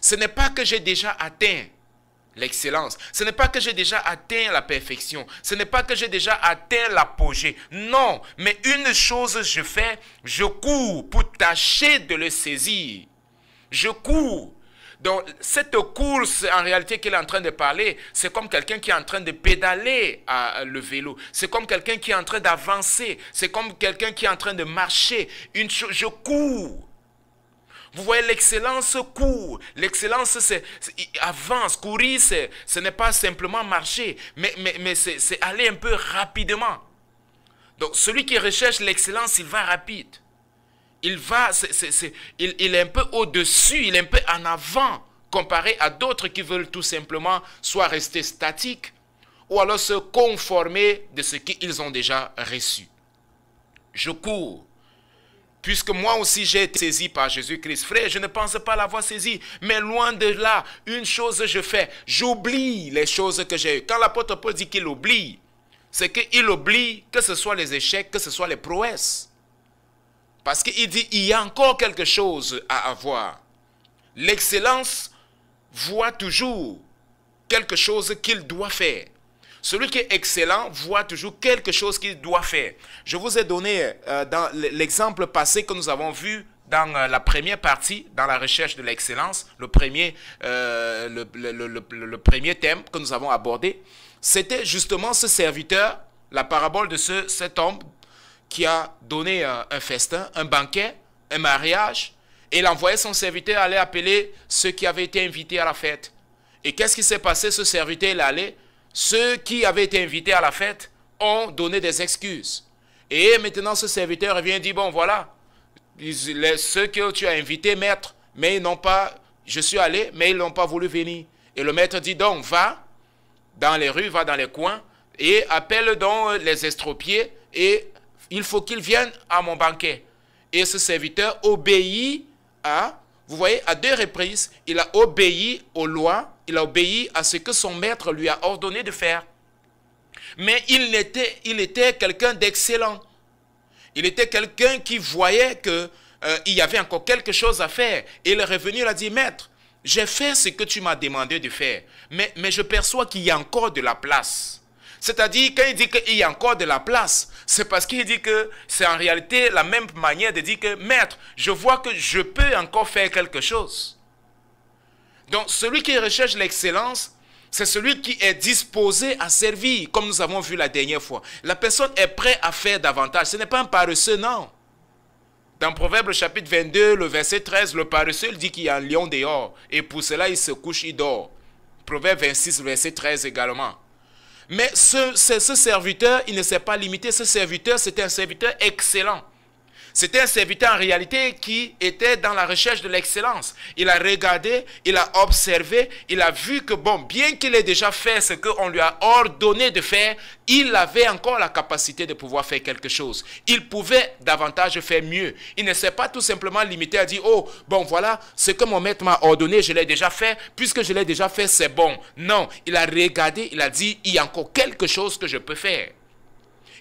Ce n'est pas que j'ai déjà atteint l'excellence. Ce n'est pas que j'ai déjà atteint la perfection. Ce n'est pas que j'ai déjà atteint l'apogée. Non, mais une chose je fais, je cours pour tâcher de le saisir. Je cours donc, cette course, en réalité, qu'il est en train de parler, c'est comme quelqu'un qui est en train de pédaler à le vélo. C'est comme quelqu'un qui est en train d'avancer. C'est comme quelqu'un qui est en train de marcher. Une je cours. Vous voyez, l'excellence court. L'excellence c'est, avance. Courir, ce n'est pas simplement marcher, mais, mais, mais c'est aller un peu rapidement. Donc, celui qui recherche l'excellence, il va rapide il va, est, il, il est un peu au-dessus, il est un peu en avant comparé à d'autres qui veulent tout simplement soit rester statiques ou alors se conformer de ce qu'ils ont déjà reçu. Je cours puisque moi aussi j'ai été saisi par Jésus-Christ. Frère, je ne pense pas l'avoir saisi, mais loin de là, une chose je fais, j'oublie les choses que j'ai eues. Quand l'apôtre Paul dit qu'il oublie, c'est qu'il oublie que ce soit les échecs, que ce soit les prouesses. Parce qu'il dit, il y a encore quelque chose à avoir. L'excellence voit toujours quelque chose qu'il doit faire. Celui qui est excellent voit toujours quelque chose qu'il doit faire. Je vous ai donné euh, dans l'exemple passé que nous avons vu dans euh, la première partie, dans la recherche de l'excellence, le, premier, euh, le, premier thème que nous avons abordé, c'était justement ce serviteur, la parabole de ce, cet homme qui a donné euh, un festin, un banquet, un mariage, et il envoyé son serviteur aller appeler ceux qui avaient été invités à la fête. Et qu'est-ce qui s'est passé Ce serviteur, est allé. Ceux qui avaient été invités à la fête ont donné des excuses. Et maintenant, ce serviteur vient dit, bon, voilà, ceux que tu as invités, maître, mais ils n'ont pas, je suis allé, mais ils n'ont pas voulu venir. Et le maître dit, donc, va dans les rues, va dans les coins, et appelle donc les estropiés et il faut qu'il vienne à mon banquet. Et ce serviteur obéit à, vous voyez, à deux reprises, il a obéi aux lois, il a obéi à ce que son maître lui a ordonné de faire. Mais il était, il était quelqu'un d'excellent. Il était quelqu'un qui voyait que euh, il y avait encore quelque chose à faire. Et il est revenu, il a dit, maître, j'ai fait ce que tu m'as demandé de faire, mais, mais je perçois qu'il y a encore de la place. C'est-à-dire, quand il dit qu'il y a encore de la place, c'est parce qu'il dit que c'est en réalité la même manière de dire que, maître, je vois que je peux encore faire quelque chose. Donc, celui qui recherche l'excellence, c'est celui qui est disposé à servir, comme nous avons vu la dernière fois. La personne est prête à faire davantage. Ce n'est pas un paresseux, non. Dans Proverbe chapitre 22, le verset 13, le paresseux dit qu'il y a un lion dehors. Et pour cela, il se couche, il dort. Proverbe 26, verset 13 également. Mais ce, ce, ce serviteur, il ne s'est pas limité. Ce serviteur, c'était un serviteur excellent. C'était un serviteur en réalité qui était dans la recherche de l'excellence. Il a regardé, il a observé, il a vu que, bon, bien qu'il ait déjà fait ce qu'on lui a ordonné de faire, il avait encore la capacité de pouvoir faire quelque chose. Il pouvait davantage faire mieux. Il ne s'est pas tout simplement limité à dire, oh, bon, voilà, ce que mon maître m'a ordonné, je l'ai déjà fait. Puisque je l'ai déjà fait, c'est bon. Non, il a regardé, il a dit, il y a encore quelque chose que je peux faire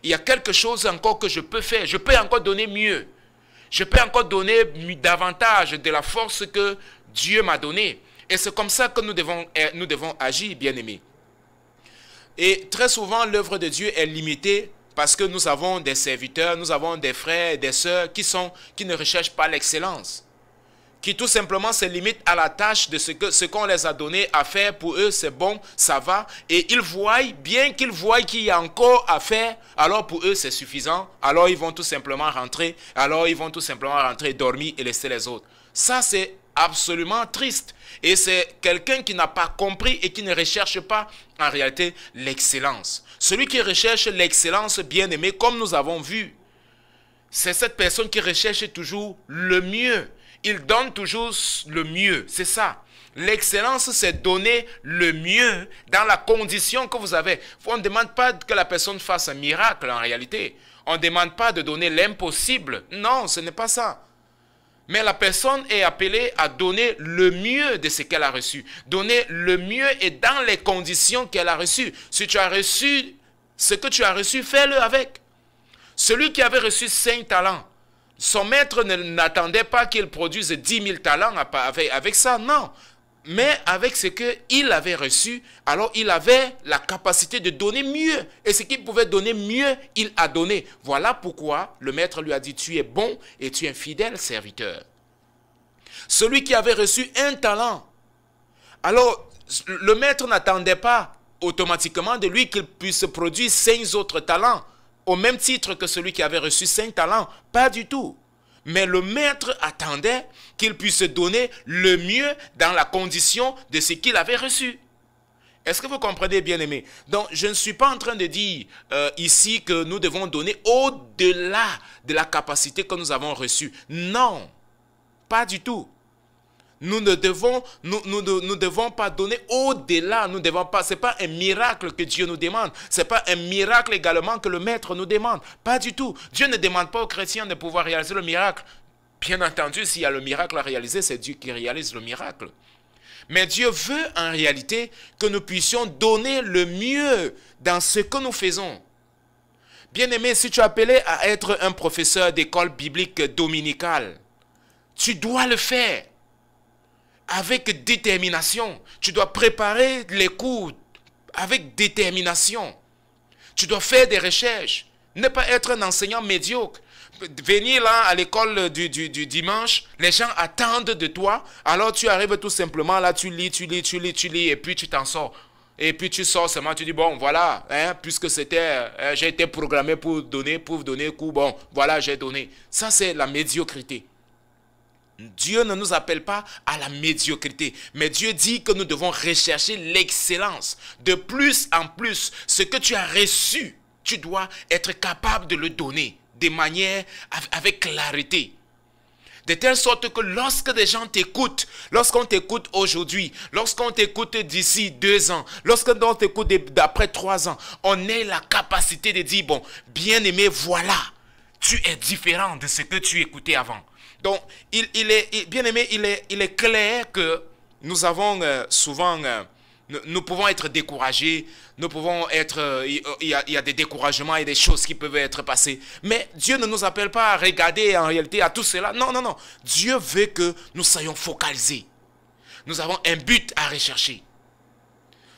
il y a quelque chose encore que je peux faire. Je peux encore donner mieux. Je peux encore donner davantage de la force que Dieu m'a donnée. Et c'est comme ça que nous devons, eh, nous devons agir, bien-aimés. Et très souvent, l'œuvre de Dieu est limitée parce que nous avons des serviteurs, nous avons des frères, des sœurs qui, sont, qui ne recherchent pas l'excellence qui tout simplement se limitent à la tâche de ce qu'on ce qu'on les a donné à faire. Pour eux, c'est bon, ça va. Et ils voient, bien qu'ils voient qu'il y a encore à faire, alors pour eux, c'est suffisant. Alors ils vont tout simplement rentrer. Alors ils vont tout simplement rentrer, dormir et laisser les autres. Ça, c'est absolument triste. Et c'est quelqu'un qui n'a pas compris et qui ne recherche pas en réalité l'excellence. Celui qui recherche l'excellence, bien aimé, comme nous avons vu, c'est cette personne qui recherche toujours le mieux il donne toujours le mieux. C'est ça. L'excellence, c'est donner le mieux dans la condition que vous avez. On ne demande pas que la personne fasse un miracle en réalité. On ne demande pas de donner l'impossible. Non, ce n'est pas ça. Mais la personne est appelée à donner le mieux de ce qu'elle a reçu. Donner le mieux et dans les conditions qu'elle a reçues. Si tu as reçu ce que tu as reçu, fais-le avec. Celui qui avait reçu cinq talents, son maître n'attendait pas qu'il produise 10 000 talents avec, ça, non. Mais avec ce qu'il avait reçu, alors il avait la capacité de donner mieux. Et ce qu'il pouvait donner mieux, il a donné. Voilà pourquoi le maître lui a dit, tu es bon et tu es un fidèle serviteur. Celui qui avait reçu un talent, alors le maître n'attendait pas automatiquement de lui qu'il puisse produire cinq autres talents au même titre que celui qui avait reçu cinq talents. Pas du tout. Mais le maître attendait qu'il puisse donner le mieux dans la condition de ce qu'il avait reçu. Est-ce que vous comprenez, bien-aimé Donc, je ne suis pas en train de dire euh, ici que nous devons donner au-delà de la capacité que nous avons reçue. Non, pas du tout. Nous ne devons, nous, devons pas donner au-delà. Nous devons pas. C'est pas un miracle que Dieu nous demande. C'est pas un miracle également que le maître nous demande. Pas du tout. Dieu ne demande pas aux chrétiens de pouvoir réaliser le miracle. Bien entendu, s'il y a le miracle à réaliser, c'est Dieu qui réalise le miracle. Mais Dieu veut en réalité que nous puissions donner le mieux dans ce que nous faisons. Bien-aimé, si tu es appelé à être un professeur d'école biblique dominicale, tu dois le faire avec détermination. Tu dois préparer les cours avec détermination. Tu dois faire des recherches. Ne pas être un enseignant médiocre. Venir là à l'école du, du, dimanche, les gens attendent de toi. Alors tu arrives tout simplement là, tu lis, tu lis, tu lis, tu lis, et puis tu t'en sors. Et puis tu sors seulement, tu dis, bon, voilà, hein, puisque c'était, euh, j'ai été programmé pour donner, pour donner coup, bon, voilà, j'ai donné. Ça, c'est la médiocrité. Dieu ne nous appelle pas à la médiocrité, mais Dieu dit que nous devons rechercher l'excellence. De plus en plus, ce que tu as reçu, tu dois être capable de le donner de manière avec clarité. De telle sorte que lorsque des gens t'écoutent, lorsqu'on t'écoute aujourd'hui, lorsqu'on t'écoute d'ici deux ans, lorsqu'on t'écoute d'après trois ans, on ait la capacité de dire, bon, bien aimé, voilà, tu es différent de ce que tu écoutais avant. Donc, il, est, bien aimé, il est, il est clair que nous avons euh, souvent, euh, nous, pouvons être découragés, nous pouvons être, euh, il y, a, il y a des découragements et des choses qui peuvent être passées. Mais Dieu ne nous appelle pas à regarder en réalité à tout cela. Non, non, non. Dieu veut que nous soyons focalisés. Nous avons un but à rechercher.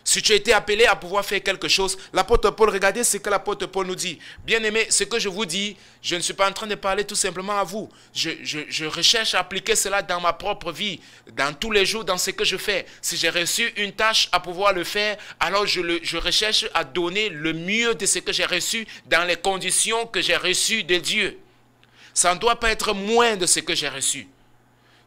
Si tu as été appelé à pouvoir faire quelque chose, la l'apôtre Paul, regardez ce que la l'apôtre Paul nous dit. bien aimé, ce que je vous dis, je ne suis pas en train de parler tout simplement à vous. Je, recherche à appliquer cela dans ma propre vie, dans tous les jours, dans ce que je fais. Si j'ai reçu une tâche à pouvoir le faire, alors je, je recherche à donner le mieux de ce que j'ai reçu dans les conditions que j'ai reçues de Dieu. Ça ne doit pas être moins de ce que j'ai reçu.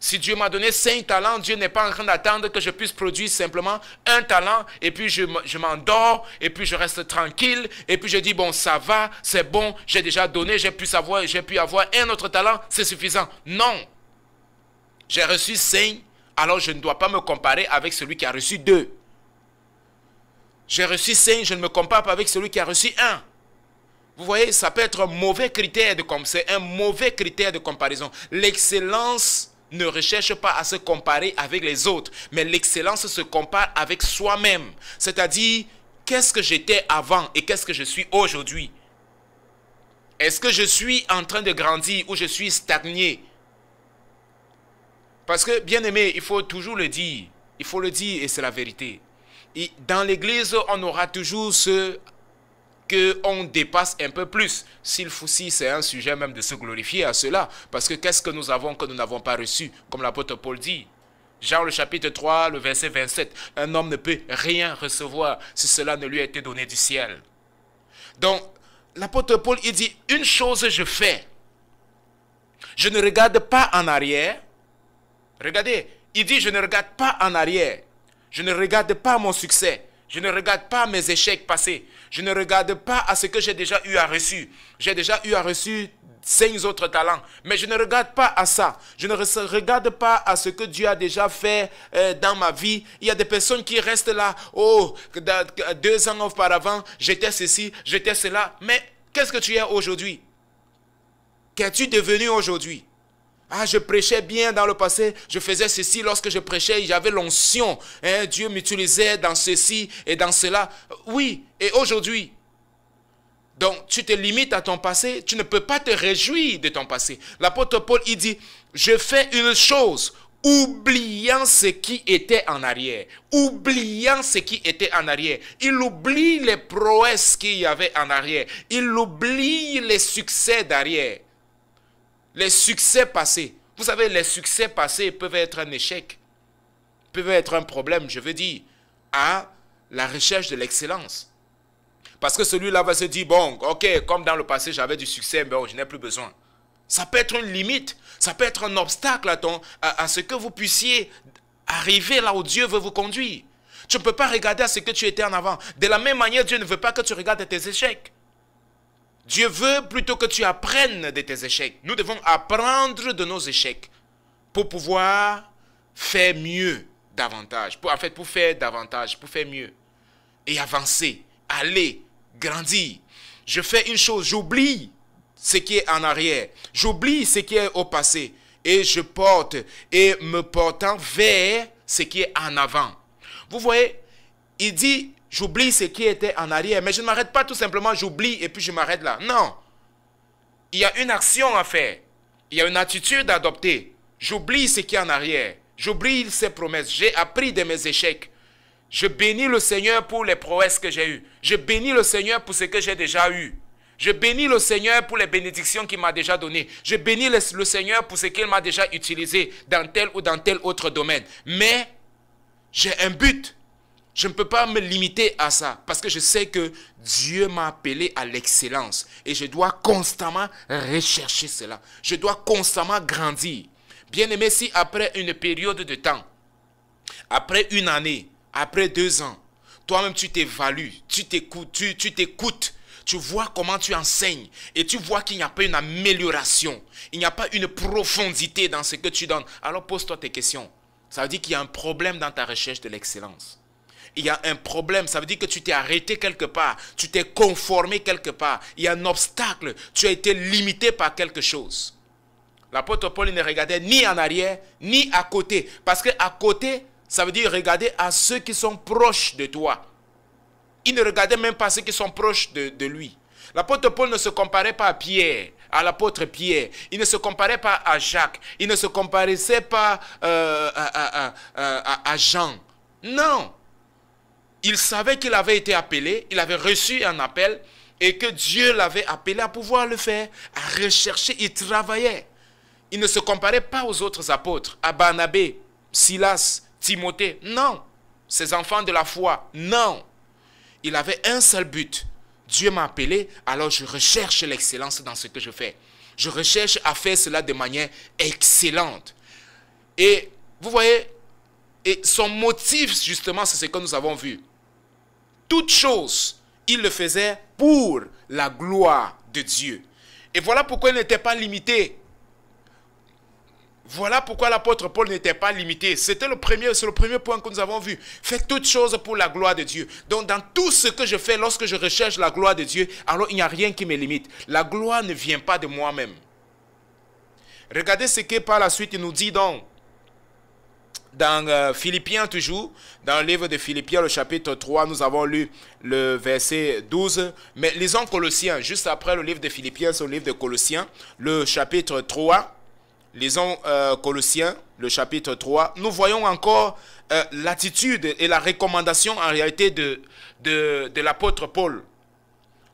Si Dieu m'a donné cinq talents, Dieu n'est pas en train d'attendre que je puisse produire simplement un talent et puis je, m'endors et puis je reste tranquille et puis je dis bon ça va, c'est bon, j'ai déjà donné, j'ai pu j'ai pu avoir un autre talent, c'est suffisant. Non. J'ai reçu cinq, alors je ne dois pas me comparer avec celui qui a reçu deux. J'ai reçu cinq, je ne me compare pas avec celui qui a reçu un. Vous voyez, ça peut être un mauvais critère de c'est un mauvais critère de comparaison. L'excellence ne recherche pas à se comparer avec les autres, mais l'excellence se compare avec soi-même. C'est-à-dire, qu'est-ce que j'étais avant et qu'est-ce que je suis aujourd'hui Est-ce que je suis en train de grandir ou je suis stagné Parce que, bien aimé, il faut toujours le dire. Il faut le dire et c'est la vérité. dans l'Église, on aura toujours ce qu'on dépasse un peu plus. S'il faut, si c'est un sujet même de se glorifier à cela, parce que qu'est-ce que nous avons que nous n'avons pas reçu, comme l'apôtre Paul dit Jean le chapitre 3, le verset 27, un homme ne peut rien recevoir si cela ne lui a été donné du ciel. Donc, l'apôtre Paul, il dit, une chose je fais, je ne regarde pas en arrière. Regardez, il dit, je ne regarde pas en arrière, je ne regarde pas mon succès, je ne regarde pas mes échecs passés. Je ne regarde pas à ce que j'ai déjà eu à reçu. J'ai déjà eu à reçu cinq autres talents. Mais je ne regarde pas à ça. Je ne regarde pas à ce que Dieu a déjà fait euh, dans ma vie. Il y a des personnes qui restent là. Oh, deux ans auparavant, j'étais ceci, j'étais cela. Mais qu'est-ce que tu es aujourd'hui Qu'es-tu devenu aujourd'hui ah, je prêchais bien dans le passé, je faisais ceci lorsque je prêchais, j'avais l'onction. Hein. Dieu m'utilisait dans ceci et dans cela. Oui, et aujourd'hui. Donc, tu te limites à ton passé, tu ne peux pas te réjouir de ton passé. L'apôtre Paul, il dit, je fais une chose, oubliant ce qui était en arrière, oubliant ce qui était en arrière. Il oublie les prouesses qu'il y avait en arrière, il oublie les succès d'arrière. Les succès passés. Vous savez, les succès passés peuvent être un échec, peuvent être un problème, je veux dire, à la recherche de l'excellence. Parce que celui-là va se dire, bon, ok, comme dans le passé, j'avais du succès, mais bon, je n'ai plus besoin. Ça peut être une limite, ça peut être un obstacle à, ce que vous puissiez arriver là où Dieu veut vous conduire. Tu ne peux pas regarder à ce que tu étais en avant. De la même manière, Dieu ne veut pas que tu regardes tes échecs. Dieu veut plutôt que tu apprennes de tes échecs. Nous devons apprendre de nos échecs pour pouvoir faire mieux davantage. Pour, en fait, pour faire davantage, pour faire mieux. Et avancer, aller, grandir. Je fais une chose, j'oublie ce qui est en arrière. J'oublie ce qui est au passé. Et je porte, et me portant vers ce qui est en avant. Vous voyez, il dit, J'oublie ce qui était en arrière. Mais je ne m'arrête pas tout simplement, j'oublie et puis je m'arrête là. Non. Il y a une action à faire. Il y a une attitude à adopter. J'oublie ce qui est en arrière. J'oublie ses promesses. J'ai appris de mes échecs. Je bénis le Seigneur pour les prouesses que j'ai eues. Je bénis le Seigneur pour ce que j'ai déjà eu. Je bénis le Seigneur pour les bénédictions qu'il m'a déjà données. Je bénis le, Seigneur pour ce qu'il m'a déjà utilisé dans tel ou dans tel autre domaine. Mais j'ai un but. Je ne peux pas me limiter à ça parce que je sais que Dieu m'a appelé à l'excellence et je dois constamment rechercher cela. Je dois constamment grandir. Bien aimé, si après une période de temps, après une année, après deux ans, toi-même tu t'évalues, tu t'écoutes, tu, t'écoutes, tu vois comment tu enseignes et tu vois qu'il n'y a pas une amélioration, il n'y a pas une profondité dans ce que tu donnes, alors pose-toi tes questions. Ça veut dire qu'il y a un problème dans ta recherche de l'excellence il y a un problème. Ça veut dire que tu t'es arrêté quelque part, tu t'es conformé quelque part. Il y a un obstacle, tu as été limité par quelque chose. L'apôtre Paul ne regardait ni en arrière, ni à côté. Parce que à côté, ça veut dire regarder à ceux qui sont proches de toi. Il ne regardait même pas ceux qui sont proches de, lui. L'apôtre Paul ne se comparait pas à Pierre, à l'apôtre Pierre. Il ne se comparait pas à Jacques. Il ne se comparaissait pas euh, à Jean. Non il savait qu'il avait été appelé, il avait reçu un appel et que Dieu l'avait appelé à pouvoir le faire, à rechercher, il travaillait. Il ne se comparait pas aux autres apôtres, à Barnabé, Silas, Timothée, non. Ces enfants de la foi, non. Il avait un seul but. Dieu m'a appelé, alors je recherche l'excellence dans ce que je fais. Je recherche à faire cela de manière excellente. Et vous voyez, et son motif, justement, c'est ce que nous avons vu toutes choses, il le faisait pour la gloire de Dieu. Et voilà pourquoi il n'était pas limité. Voilà pourquoi l'apôtre Paul n'était pas limité. C'était le premier, c'est le premier point que nous avons vu. Faites toutes choses pour la gloire de Dieu. Donc dans tout ce que je fais, lorsque je recherche la gloire de Dieu, alors il n'y a rien qui me limite. La gloire ne vient pas de moi-même. Regardez ce que par la suite il nous dit donc dans euh, Philippiens toujours, dans le livre de Philippiens, le chapitre 3, nous avons lu le verset 12. Mais lisons Colossiens, juste après le livre de Philippiens, c'est le livre de Colossiens, le chapitre 3. Lisons euh, Colossiens, le chapitre 3. Nous voyons encore euh, l'attitude et la recommandation en réalité de, de, l'apôtre Paul.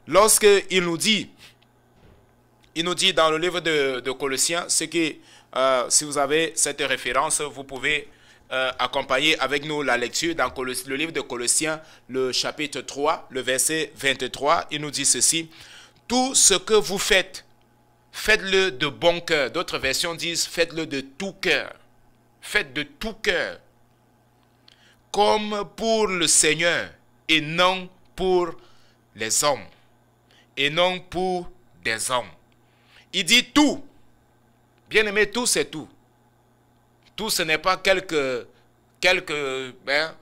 Lorsqu'il nous dit, il nous dit dans le livre de, de Colossiens, ce que, si vous avez cette référence, vous pouvez euh, accompagné avec nous la lecture dans le livre de Colossiens, le chapitre 3, le verset 23. Il nous dit ceci, tout ce que vous faites, faites-le de bon cœur. D'autres versions disent, faites-le de tout cœur. Faites de tout cœur. Comme pour le Seigneur et non pour les hommes. Et non pour des hommes. Il dit tout. Bien aimé, tout c'est tout. Tout ce n'est pas quelques... Quelque... Ben,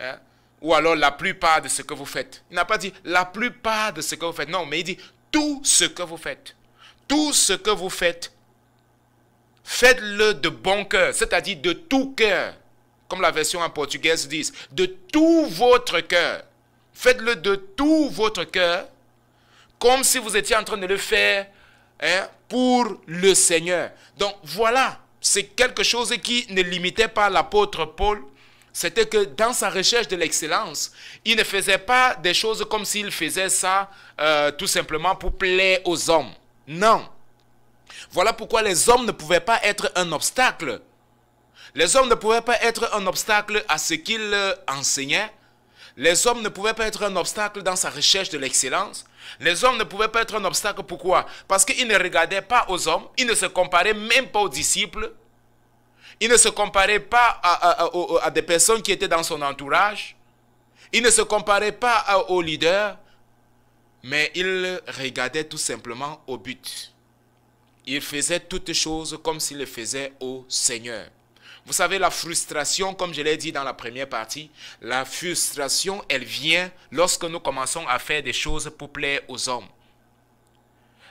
hein, ou alors la plupart de ce que vous faites. Il n'a pas dit la plupart de ce que vous faites. Non, mais il dit tout ce que vous faites. Tout ce que vous faites, faites-le de bon cœur, c'est-à-dire de tout cœur. Comme la version en portugaise dit, de tout votre cœur. Faites-le de tout votre cœur, comme si vous étiez en train de le faire hein, pour le Seigneur. Donc voilà c'est quelque chose qui ne limitait pas l'apôtre Paul. C'était que dans sa recherche de l'excellence, il ne faisait pas des choses comme s'il faisait ça euh, tout simplement pour plaire aux hommes. Non. Voilà pourquoi les hommes ne pouvaient pas être un obstacle. Les hommes ne pouvaient pas être un obstacle à ce qu'il euh, enseignait. Les hommes ne pouvaient pas être un obstacle dans sa recherche de l'excellence. Les hommes ne pouvaient pas être un obstacle. Pourquoi Parce qu'ils ne regardaient pas aux hommes, ils ne se comparaient même pas aux disciples, ils ne se comparaient pas à, des personnes qui étaient dans son entourage, ils ne se comparaient pas aux leaders, mais ils regardaient tout simplement au but. Ils faisaient toutes choses comme s'ils le faisaient au Seigneur. Vous savez, la frustration, comme je l'ai dit dans la première partie, la frustration, elle vient lorsque nous commençons à faire des choses pour plaire aux hommes.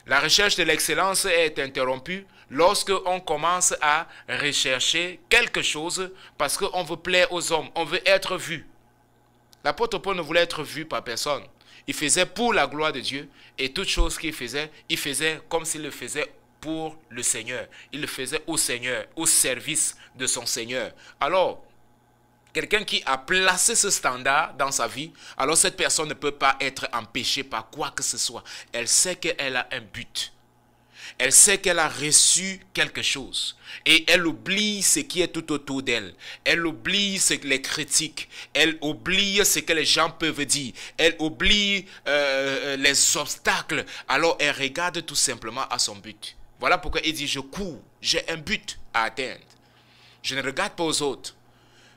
La recherche de l'excellence est interrompue lorsque on commence à rechercher quelque chose parce qu'on veut plaire aux hommes, on veut être vu. L'apôtre Paul ne voulait être vu par personne. Il faisait pour la gloire de Dieu et toute chose qu'il faisait, il faisait comme s'il le faisait pour le Seigneur. Il le faisait au Seigneur, au service de son Seigneur. Alors, Quelqu'un qui a placé ce standard dans sa vie, alors cette personne ne peut pas être empêchée par quoi que ce soit. Elle sait qu'elle a un but. Elle sait qu'elle a reçu quelque chose. Et elle oublie ce qui est tout autour d'elle. Elle oublie les critiques. Elle oublie ce que les gens peuvent dire. Elle oublie euh, euh, les obstacles. Alors elle regarde tout simplement à son but. Voilà pourquoi il dit, je cours, j'ai un but à atteindre. Je ne regarde pas aux autres.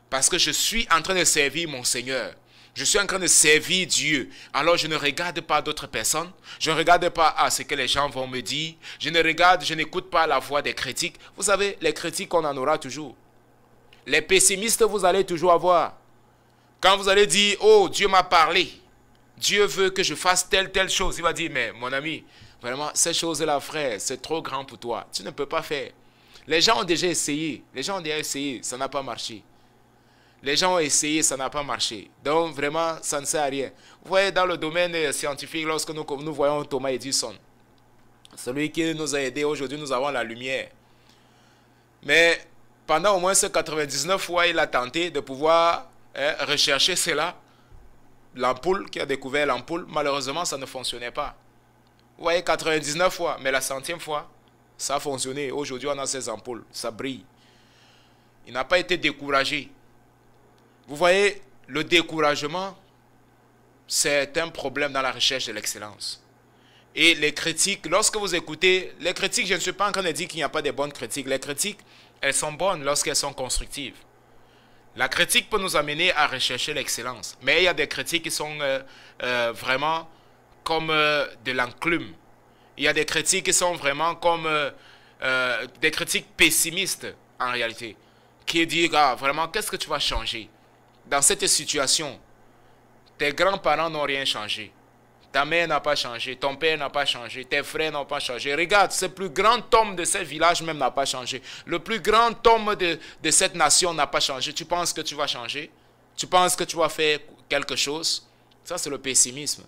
Parce que je suis en train de servir mon Seigneur. Je suis en train de servir Dieu. Alors je ne regarde pas d'autres personnes. Je ne regarde pas à ce que les gens vont me dire. Je ne regarde, je n'écoute pas la voix des critiques. Vous savez, les critiques, on en aura toujours. Les pessimistes, vous allez toujours avoir. Quand vous allez dire, oh, Dieu m'a parlé. Dieu veut que je fasse telle, telle chose. Il va dire, mais mon ami, Vraiment, ces choses-là, frère, c'est trop grand pour toi. Tu ne peux pas faire. Les gens ont déjà essayé. Les gens ont déjà essayé. Ça n'a pas marché. Les gens ont essayé, ça n'a pas marché. Donc, vraiment, ça ne sert à rien. Vous voyez, dans le domaine euh, scientifique, lorsque nous, nous voyons Thomas Edison, celui qui nous a aidés aujourd'hui, nous avons la lumière. Mais pendant au moins ces 99 fois, il a tenté de pouvoir hein, rechercher cela. L'ampoule, qui a découvert l'ampoule, malheureusement, ça ne fonctionnait pas. Vous voyez, 99 fois, mais la centième fois, ça a fonctionné. Aujourd'hui, on a ses ampoules, ça brille. Il n'a pas été découragé. Vous voyez, le découragement, c'est un problème dans la recherche de l'excellence. Et les critiques, lorsque vous écoutez, les critiques, je ne suis pas en train de dire qu'il n'y a pas de bonnes critiques. Les critiques, elles sont bonnes lorsqu'elles sont constructives. La critique peut nous amener à rechercher l'excellence. Mais il y a des critiques qui sont euh, euh, vraiment comme euh, de l'enclume. Il y a des critiques qui sont vraiment comme euh, euh, des critiques pessimistes en réalité. Qui disent, ah, vraiment, qu'est-ce que tu vas changer Dans cette situation, tes grands-parents n'ont rien changé. Ta mère n'a pas changé, ton père n'a pas changé, tes frères n'ont pas changé. Regarde, ce plus grand homme de ce village même n'a pas changé. Le plus grand homme de, de cette nation n'a pas changé. Tu penses que tu vas changer Tu penses que tu vas faire quelque chose Ça, c'est le pessimisme.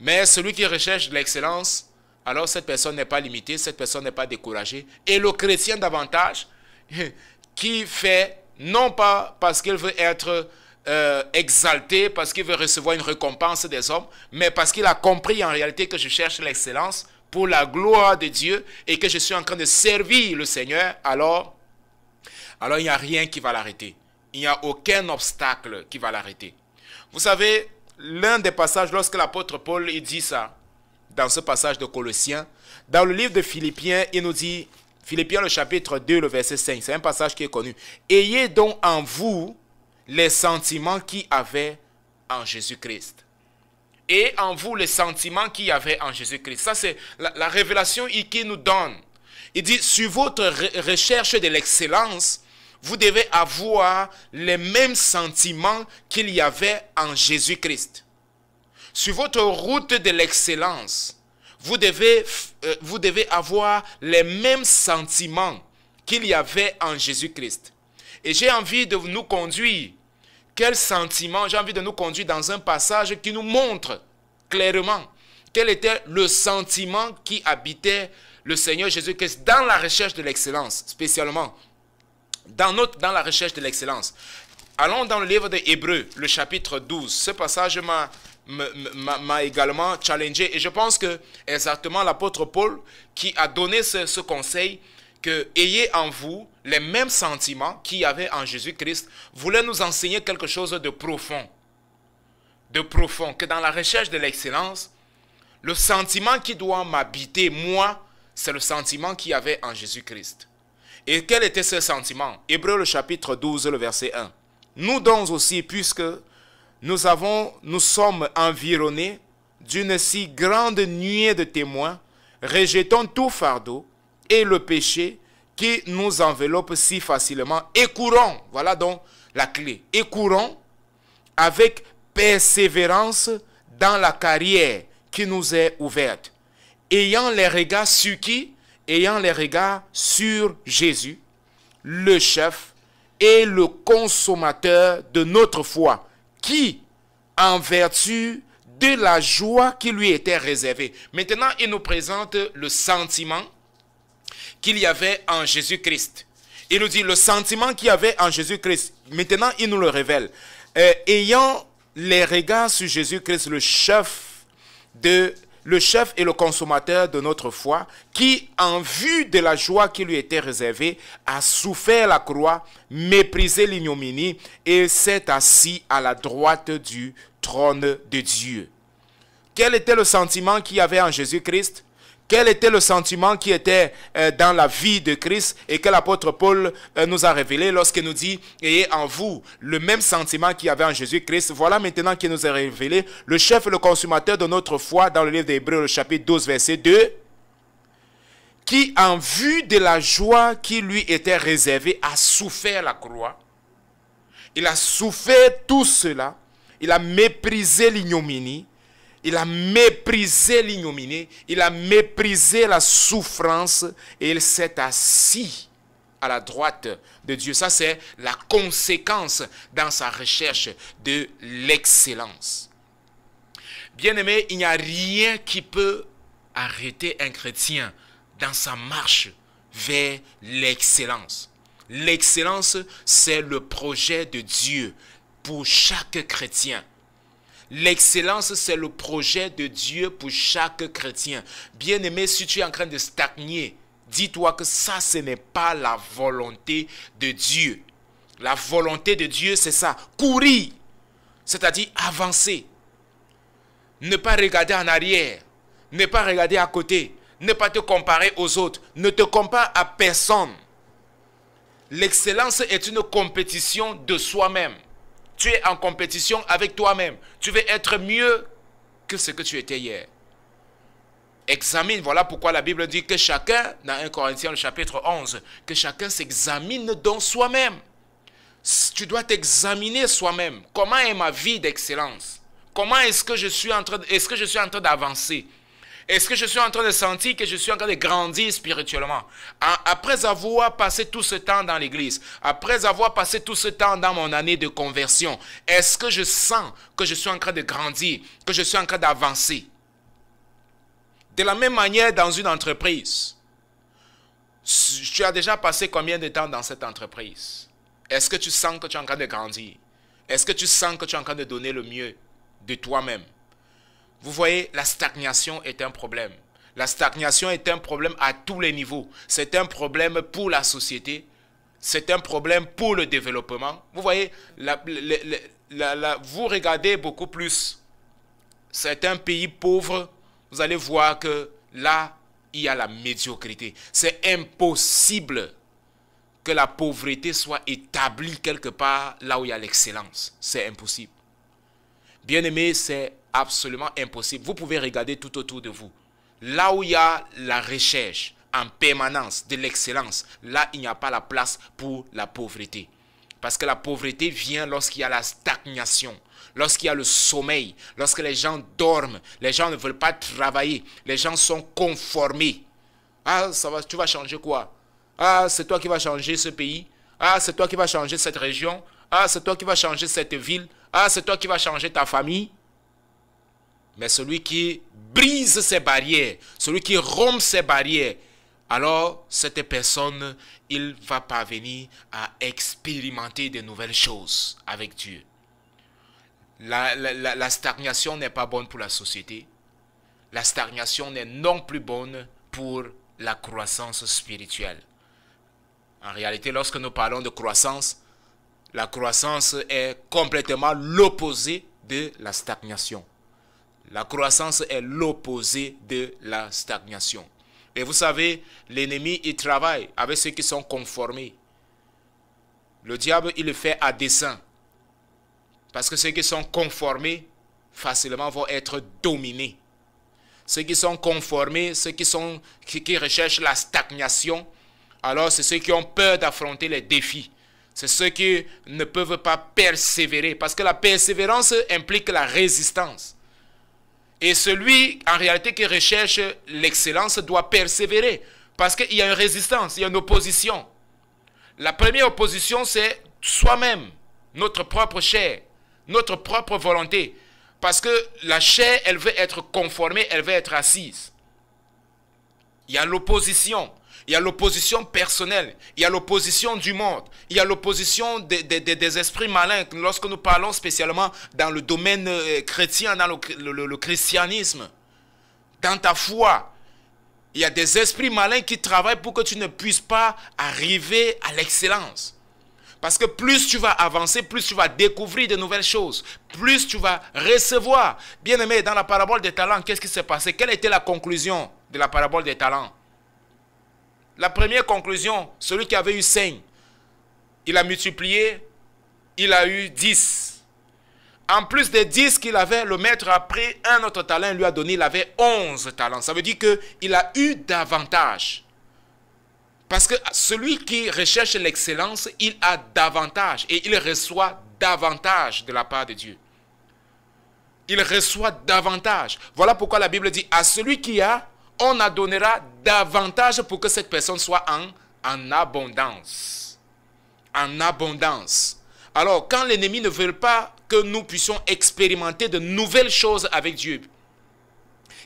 Mais celui qui recherche l'excellence, alors cette personne n'est pas limitée, cette personne n'est pas découragée. Et le chrétien davantage, qui fait non pas parce qu'il veut être euh, exalté, parce qu'il veut recevoir une récompense des hommes, mais parce qu'il a compris en réalité que je cherche l'excellence pour la gloire de Dieu et que je suis en train de servir le Seigneur, alors, alors il n'y a rien qui va l'arrêter. Il n'y a aucun obstacle qui va l'arrêter. Vous savez, l'un des passages lorsque l'apôtre Paul il dit ça, dans ce passage de Colossiens, dans le livre de Philippiens, il nous dit, Philippiens le chapitre 2, le verset 5, c'est un passage qui est connu. Ayez donc en vous les sentiments qui avaient en Jésus-Christ. Et en vous les sentiments qu'il y avait en Jésus-Christ. Ça, c'est la, la, révélation qu'il nous donne. Il dit, sur votre recherche de l'excellence, vous devez avoir les mêmes sentiments qu'il y avait en Jésus-Christ. Sur votre route de l'excellence, vous devez, euh, vous devez avoir les mêmes sentiments qu'il y avait en Jésus-Christ. Et j'ai envie de nous conduire, quel sentiment, j'ai envie de nous conduire dans un passage qui nous montre clairement quel était le sentiment qui habitait le Seigneur Jésus-Christ dans la recherche de l'excellence, spécialement dans, notre, dans la recherche de l'excellence. Allons dans le livre de Hébreux, le chapitre 12. Ce passage m'a m'a également challengé. Et je pense que exactement l'apôtre Paul qui a donné ce, ce, conseil que ayez en vous les mêmes sentiments qu'il y avait en Jésus-Christ, voulait nous enseigner quelque chose de profond. De profond, que dans la recherche de l'excellence, le sentiment qui doit m'habiter, moi, c'est le sentiment qu'il y avait en Jésus-Christ. Et quel était ce sentiment Hébreu le chapitre 12, le verset 1. Nous donc aussi, puisque nous, avons, nous sommes environnés d'une si grande nuée de témoins, rejetons tout fardeau et le péché qui nous enveloppe si facilement et courons, voilà donc la clé, et courons avec persévérance dans la carrière qui nous est ouverte, ayant les regards sur qui ayant les regards sur Jésus, le chef et le consommateur de notre foi, qui, en vertu de la joie qui lui était réservée. Maintenant, il nous présente le sentiment qu'il y avait en Jésus-Christ. Il nous dit le sentiment qu'il y avait en Jésus-Christ. Maintenant, il nous le révèle. Euh, ayant les regards sur Jésus-Christ, le chef de le chef et le consommateur de notre foi, qui, en vue de la joie qui lui était réservée, a souffert la croix, méprisé l'ignominie et s'est assis à la droite du trône de Dieu. Quel était le sentiment qu'il y avait en Jésus-Christ quel était le sentiment qui était euh, dans la vie de Christ et que l'apôtre Paul euh, nous a révélé lorsqu'il nous dit ayez en vous le même sentiment qu'il y avait en Jésus-Christ. Voilà maintenant qu'il nous a révélé le chef et le consommateur de notre foi dans le livre Hébreux, le chapitre 12, verset 2 qui, en vue de la joie qui lui était réservée, a souffert la croix. Il a souffert tout cela. Il a méprisé l'ignominie il a méprisé l'ignominie, il a méprisé la souffrance et il s'est assis à la droite de Dieu. Ça, c'est la conséquence dans sa recherche de l'excellence. Bien-aimé, il n'y a rien qui peut arrêter un chrétien dans sa marche vers l'excellence. L'excellence, c'est le projet de Dieu pour chaque chrétien. L'excellence, c'est le projet de Dieu pour chaque chrétien. Bien-aimé, si tu es en train de stagner, dis-toi que ça, ce n'est pas la volonté de Dieu. La volonté de Dieu, c'est ça, courir, c'est-à-dire avancer. Ne pas regarder en arrière, ne pas regarder à côté, ne pas te comparer aux autres, ne te compare à personne. L'excellence est une compétition de soi-même. Tu es en compétition avec toi-même. Tu veux être mieux que ce que tu étais hier. Examine, voilà pourquoi la Bible dit que chacun, dans 1 Corinthiens chapitre 11, que chacun s'examine dans soi-même. Tu dois t'examiner soi-même. Comment est ma vie d'excellence Comment est-ce que je suis en train, est-ce que je suis en train d'avancer est-ce que je suis en train de sentir que je suis en train de grandir spirituellement Après avoir passé tout ce temps dans l'église, après avoir passé tout ce temps dans mon année de conversion, est-ce que je sens que je suis en train de grandir, que je suis en train d'avancer De la même manière dans une entreprise. Tu as déjà passé combien de temps dans cette entreprise Est-ce que tu sens que tu es en train de grandir Est-ce que tu sens que tu es en train de donner le mieux de toi-même vous voyez, la stagnation est un problème. La stagnation est un problème à tous les niveaux. C'est un problème pour la société. C'est un problème pour le développement. Vous voyez, vous regardez beaucoup plus. C'est un pays pauvre. Vous allez voir que là, il y a la médiocrité. C'est impossible que la pauvreté soit établie quelque part là où il y a l'excellence. C'est impossible. Bien aimé, c'est absolument impossible. Vous pouvez regarder tout autour de vous. Là où il y a la recherche en permanence de l'excellence, là, il n'y a pas la place pour la pauvreté. Parce que la pauvreté vient lorsqu'il y a la stagnation, lorsqu'il y a le sommeil, lorsque les gens dorment, les gens ne veulent pas travailler, les gens sont conformés. Ah, ça va, tu vas changer quoi Ah, c'est toi qui vas changer ce pays. Ah, c'est toi qui vas changer cette région. Ah, c'est toi qui vas changer cette ville. Ah, c'est toi qui vas changer ta famille. Mais celui qui brise ses barrières, celui qui rompt ses barrières, alors cette personne, il va parvenir à expérimenter de nouvelles choses avec Dieu. La, la stagnation n'est pas bonne pour la société. La stagnation n'est non plus bonne pour la croissance spirituelle. En réalité, lorsque nous parlons de croissance, la croissance est complètement l'opposé de la stagnation. La croissance est l'opposé de la stagnation. Et vous savez, l'ennemi, il travaille avec ceux qui sont conformés. Le diable, il le fait à dessein. Parce que ceux qui sont conformés, facilement vont être dominés. Ceux qui sont conformés, ceux qui, sont, qui recherchent la stagnation, alors c'est ceux qui ont peur d'affronter les défis. C'est ceux qui ne peuvent pas persévérer. Parce que la persévérance implique la résistance. Et celui, en réalité, qui recherche l'excellence doit persévérer. Parce qu'il y a une résistance, il y a une opposition. La première opposition, c'est soi-même, notre propre chair, notre propre volonté. Parce que la chair, elle veut être conformée, elle veut être assise. Il y a l'opposition il y a l'opposition personnelle, il y a l'opposition du monde, il y a l'opposition des, esprits malins. Lorsque nous parlons spécialement dans le domaine euh, chrétien, dans le, le christianisme, dans ta foi, il y a des esprits malins qui travaillent pour que tu ne puisses pas arriver à l'excellence. Parce que plus tu vas avancer, plus tu vas découvrir de nouvelles choses, plus tu vas recevoir. Bien aimé, dans la parabole des talents, qu'est-ce qui s'est passé Quelle était la conclusion de la parabole des talents la première conclusion, celui qui avait eu 5, il a multiplié, il a eu 10. En plus des 10 qu'il avait, le maître a pris un autre talent, lui a donné, il avait 11 talents. Ça veut dire qu'il a eu davantage. Parce que celui qui recherche l'excellence, il a davantage et il reçoit davantage de la part de Dieu. Il reçoit davantage. Voilà pourquoi la Bible dit, à celui qui a, on a donnera davantage pour que cette personne soit en, en abondance. En abondance. Alors, quand l'ennemi ne veut pas que nous puissions expérimenter de nouvelles choses avec Dieu,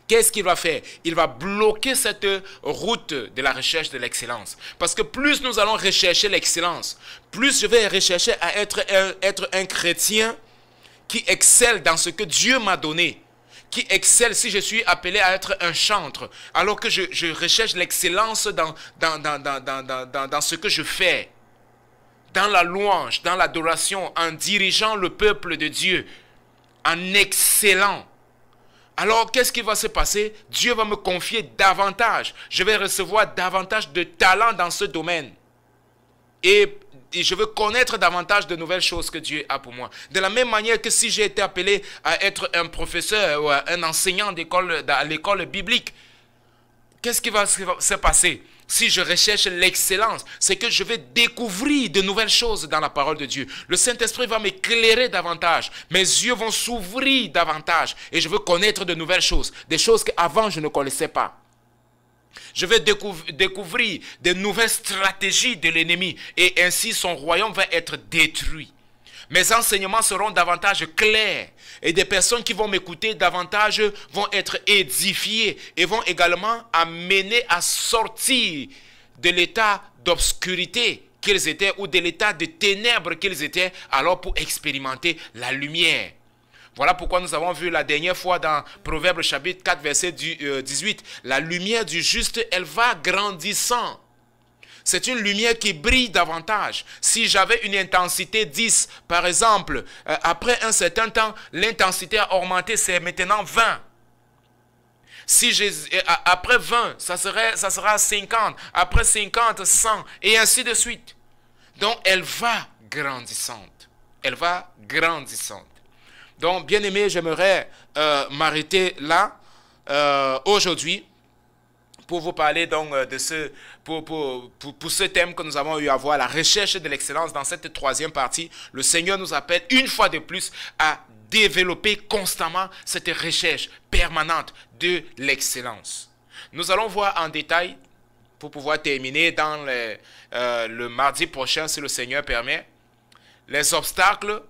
qu'est-ce qu'il va faire Il va bloquer cette route de la recherche de l'excellence. Parce que plus nous allons rechercher l'excellence, plus je vais rechercher à être être un chrétien qui excelle dans ce que Dieu m'a donné qui excelle si je suis appelé à être un chantre, alors que je, recherche l'excellence dans, dans, dans ce que je fais, dans la louange, dans l'adoration, en dirigeant le peuple de Dieu, en excellent. Alors, qu'est-ce qui va se passer Dieu va me confier davantage. Je vais recevoir davantage de talent dans ce domaine. Et et je veux connaître davantage de nouvelles choses que Dieu a pour moi. De la même manière que si j'ai été appelé à être un professeur ou un enseignant d'école, à l'école biblique, qu'est-ce qui va se passer si je recherche l'excellence, c'est que je vais découvrir de nouvelles choses dans la parole de Dieu. Le Saint-Esprit va m'éclairer davantage. Mes yeux vont s'ouvrir davantage. Et je veux connaître de nouvelles choses. Des choses qu'avant je ne connaissais pas. Je vais découvrir de nouvelles stratégies de l'ennemi et ainsi son royaume va être détruit. Mes enseignements seront davantage clairs et des personnes qui vont m'écouter davantage vont être édifiées et vont également amener à sortir de l'état d'obscurité qu'ils étaient ou de l'état de ténèbres qu'ils étaient alors pour expérimenter la lumière. Voilà pourquoi nous avons vu la dernière fois dans Proverbe chapitre 4, verset 18, euh, la lumière du juste, elle va grandissant. C'est une lumière qui brille davantage. Si j'avais une intensité 10, par exemple, euh, après un certain temps, l'intensité a augmenté, c'est maintenant 20. Si euh, après 20, ça, serait, ça sera 50, après 50, 100, et ainsi de suite. Donc, elle va grandissante. Elle va grandissante. Donc, bien aimé, j'aimerais euh, m'arrêter là euh, aujourd'hui pour vous parler donc euh, de ce, pour, pour, ce thème que nous avons eu à voir, la recherche de l'excellence dans cette troisième partie. Le Seigneur nous appelle une fois de plus à développer constamment cette recherche permanente de l'excellence. Nous allons voir en détail pour pouvoir terminer dans le, le mardi prochain, si le Seigneur permet, les obstacles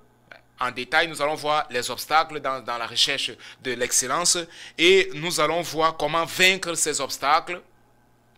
en détail, nous allons voir les obstacles dans, la recherche de l'excellence et nous allons voir comment vaincre ces obstacles,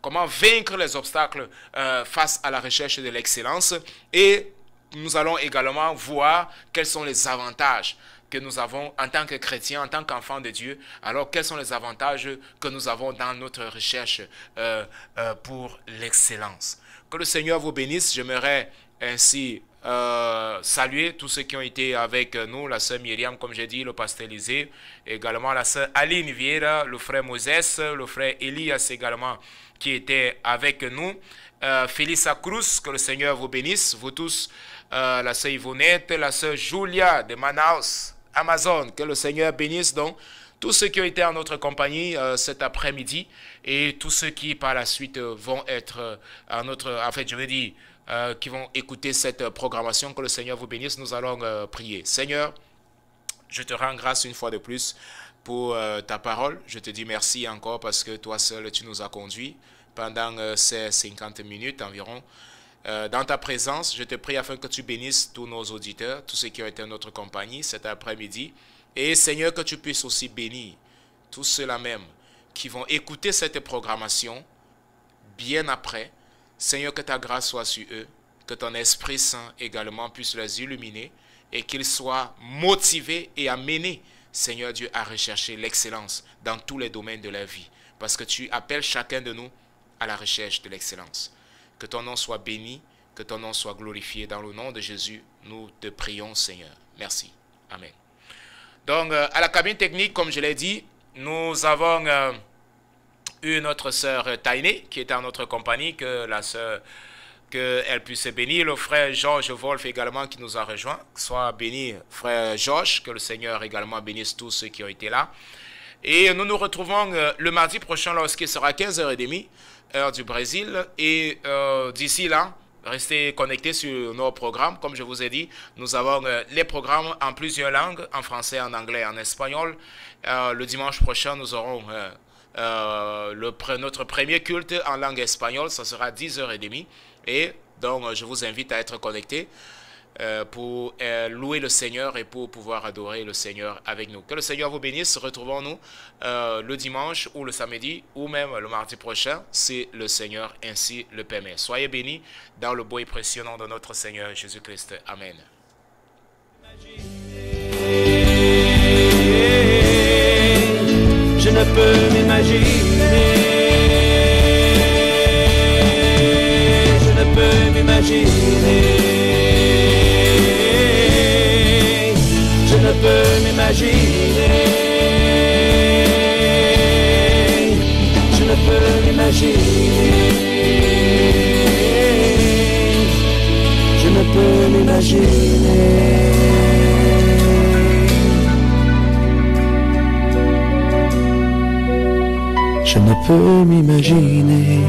comment vaincre les obstacles euh, face à la recherche de l'excellence et nous allons également voir quels sont les avantages que nous avons en tant que chrétiens, en tant qu'enfants de Dieu. Alors, quels sont les avantages que nous avons dans notre recherche euh, euh, pour l'excellence Que le Seigneur vous bénisse. J'aimerais ainsi euh, saluer tous ceux qui ont été avec nous, la sœur Myriam, comme j'ai dit, le pasteur Lisée, également la sœur Aline Vieira, le frère Moses, le frère Elias également, qui était avec nous. Euh, Félissa Cruz, que le Seigneur vous bénisse, vous tous, euh, la sœur Yvonnette, la sœur Julia de Manaus, Amazon, que le Seigneur bénisse donc tous ceux qui ont été en notre compagnie euh, cet après-midi et tous ceux qui par la suite vont être en notre, en fait je veux dire, euh, qui vont écouter cette euh, programmation. Que le Seigneur vous bénisse. Nous allons euh, prier. Seigneur, je te rends grâce une fois de plus pour ta parole. Je te dis merci encore parce que toi seul, tu nous as conduits pendant ces 50 minutes environ. Dans ta présence, je te prie afin que tu bénisses tous nos auditeurs, tous ceux qui ont été en notre compagnie cet après-midi. Et Seigneur, que tu puisses aussi bénir tous ceux-là même qui vont écouter cette programmation bien après, Seigneur, que ta grâce soit sur eux, que ton Esprit Saint également puisse les illuminer et qu'ils soient motivés et amenés, Seigneur Dieu, à rechercher l'excellence dans tous les domaines de la vie, parce que tu appelles chacun de nous à la recherche de l'excellence. Que ton nom soit béni, que ton nom soit glorifié. Dans le nom de Jésus, nous te prions, Seigneur. Merci. Amen. Donc, euh, à la cabine technique, comme je l'ai dit, nous avons... Euh, une autre sœur euh, Tainé qui est en notre compagnie, que la sœur qu'elle puisse bénir. Le frère Georges Wolf également qui nous a rejoint. Soit béni, frère Georges, que le Seigneur également bénisse tous ceux qui ont été là. Et nous nous retrouvons euh, le mardi prochain lorsqu'il sera 15h30, heure du Brésil. Et euh, d'ici là, Restez connectés sur nos programmes. Comme je vous ai dit, nous avons les programmes en plusieurs langues, en français, en anglais, en espagnol. le dimanche prochain, nous aurons euh, notre premier culte en langue espagnole, ça sera 10h30. Et donc, euh, je vous invite à être connecté euh, pour louer le Seigneur et pour pouvoir adorer le Seigneur avec nous. Que le Seigneur vous bénisse. Retrouvons-nous le dimanche ou le samedi ou même le mardi prochain si le Seigneur ainsi le permet. Soyez bénis dans le beau et précieux nom de notre Seigneur Jésus-Christ. Amen. ne peux m'imaginer. Je ne peux m'imaginer. Je ne peux m'imaginer. Je ne peux m'imaginer. Je ne peux m'imaginer. je ne peux m'imaginer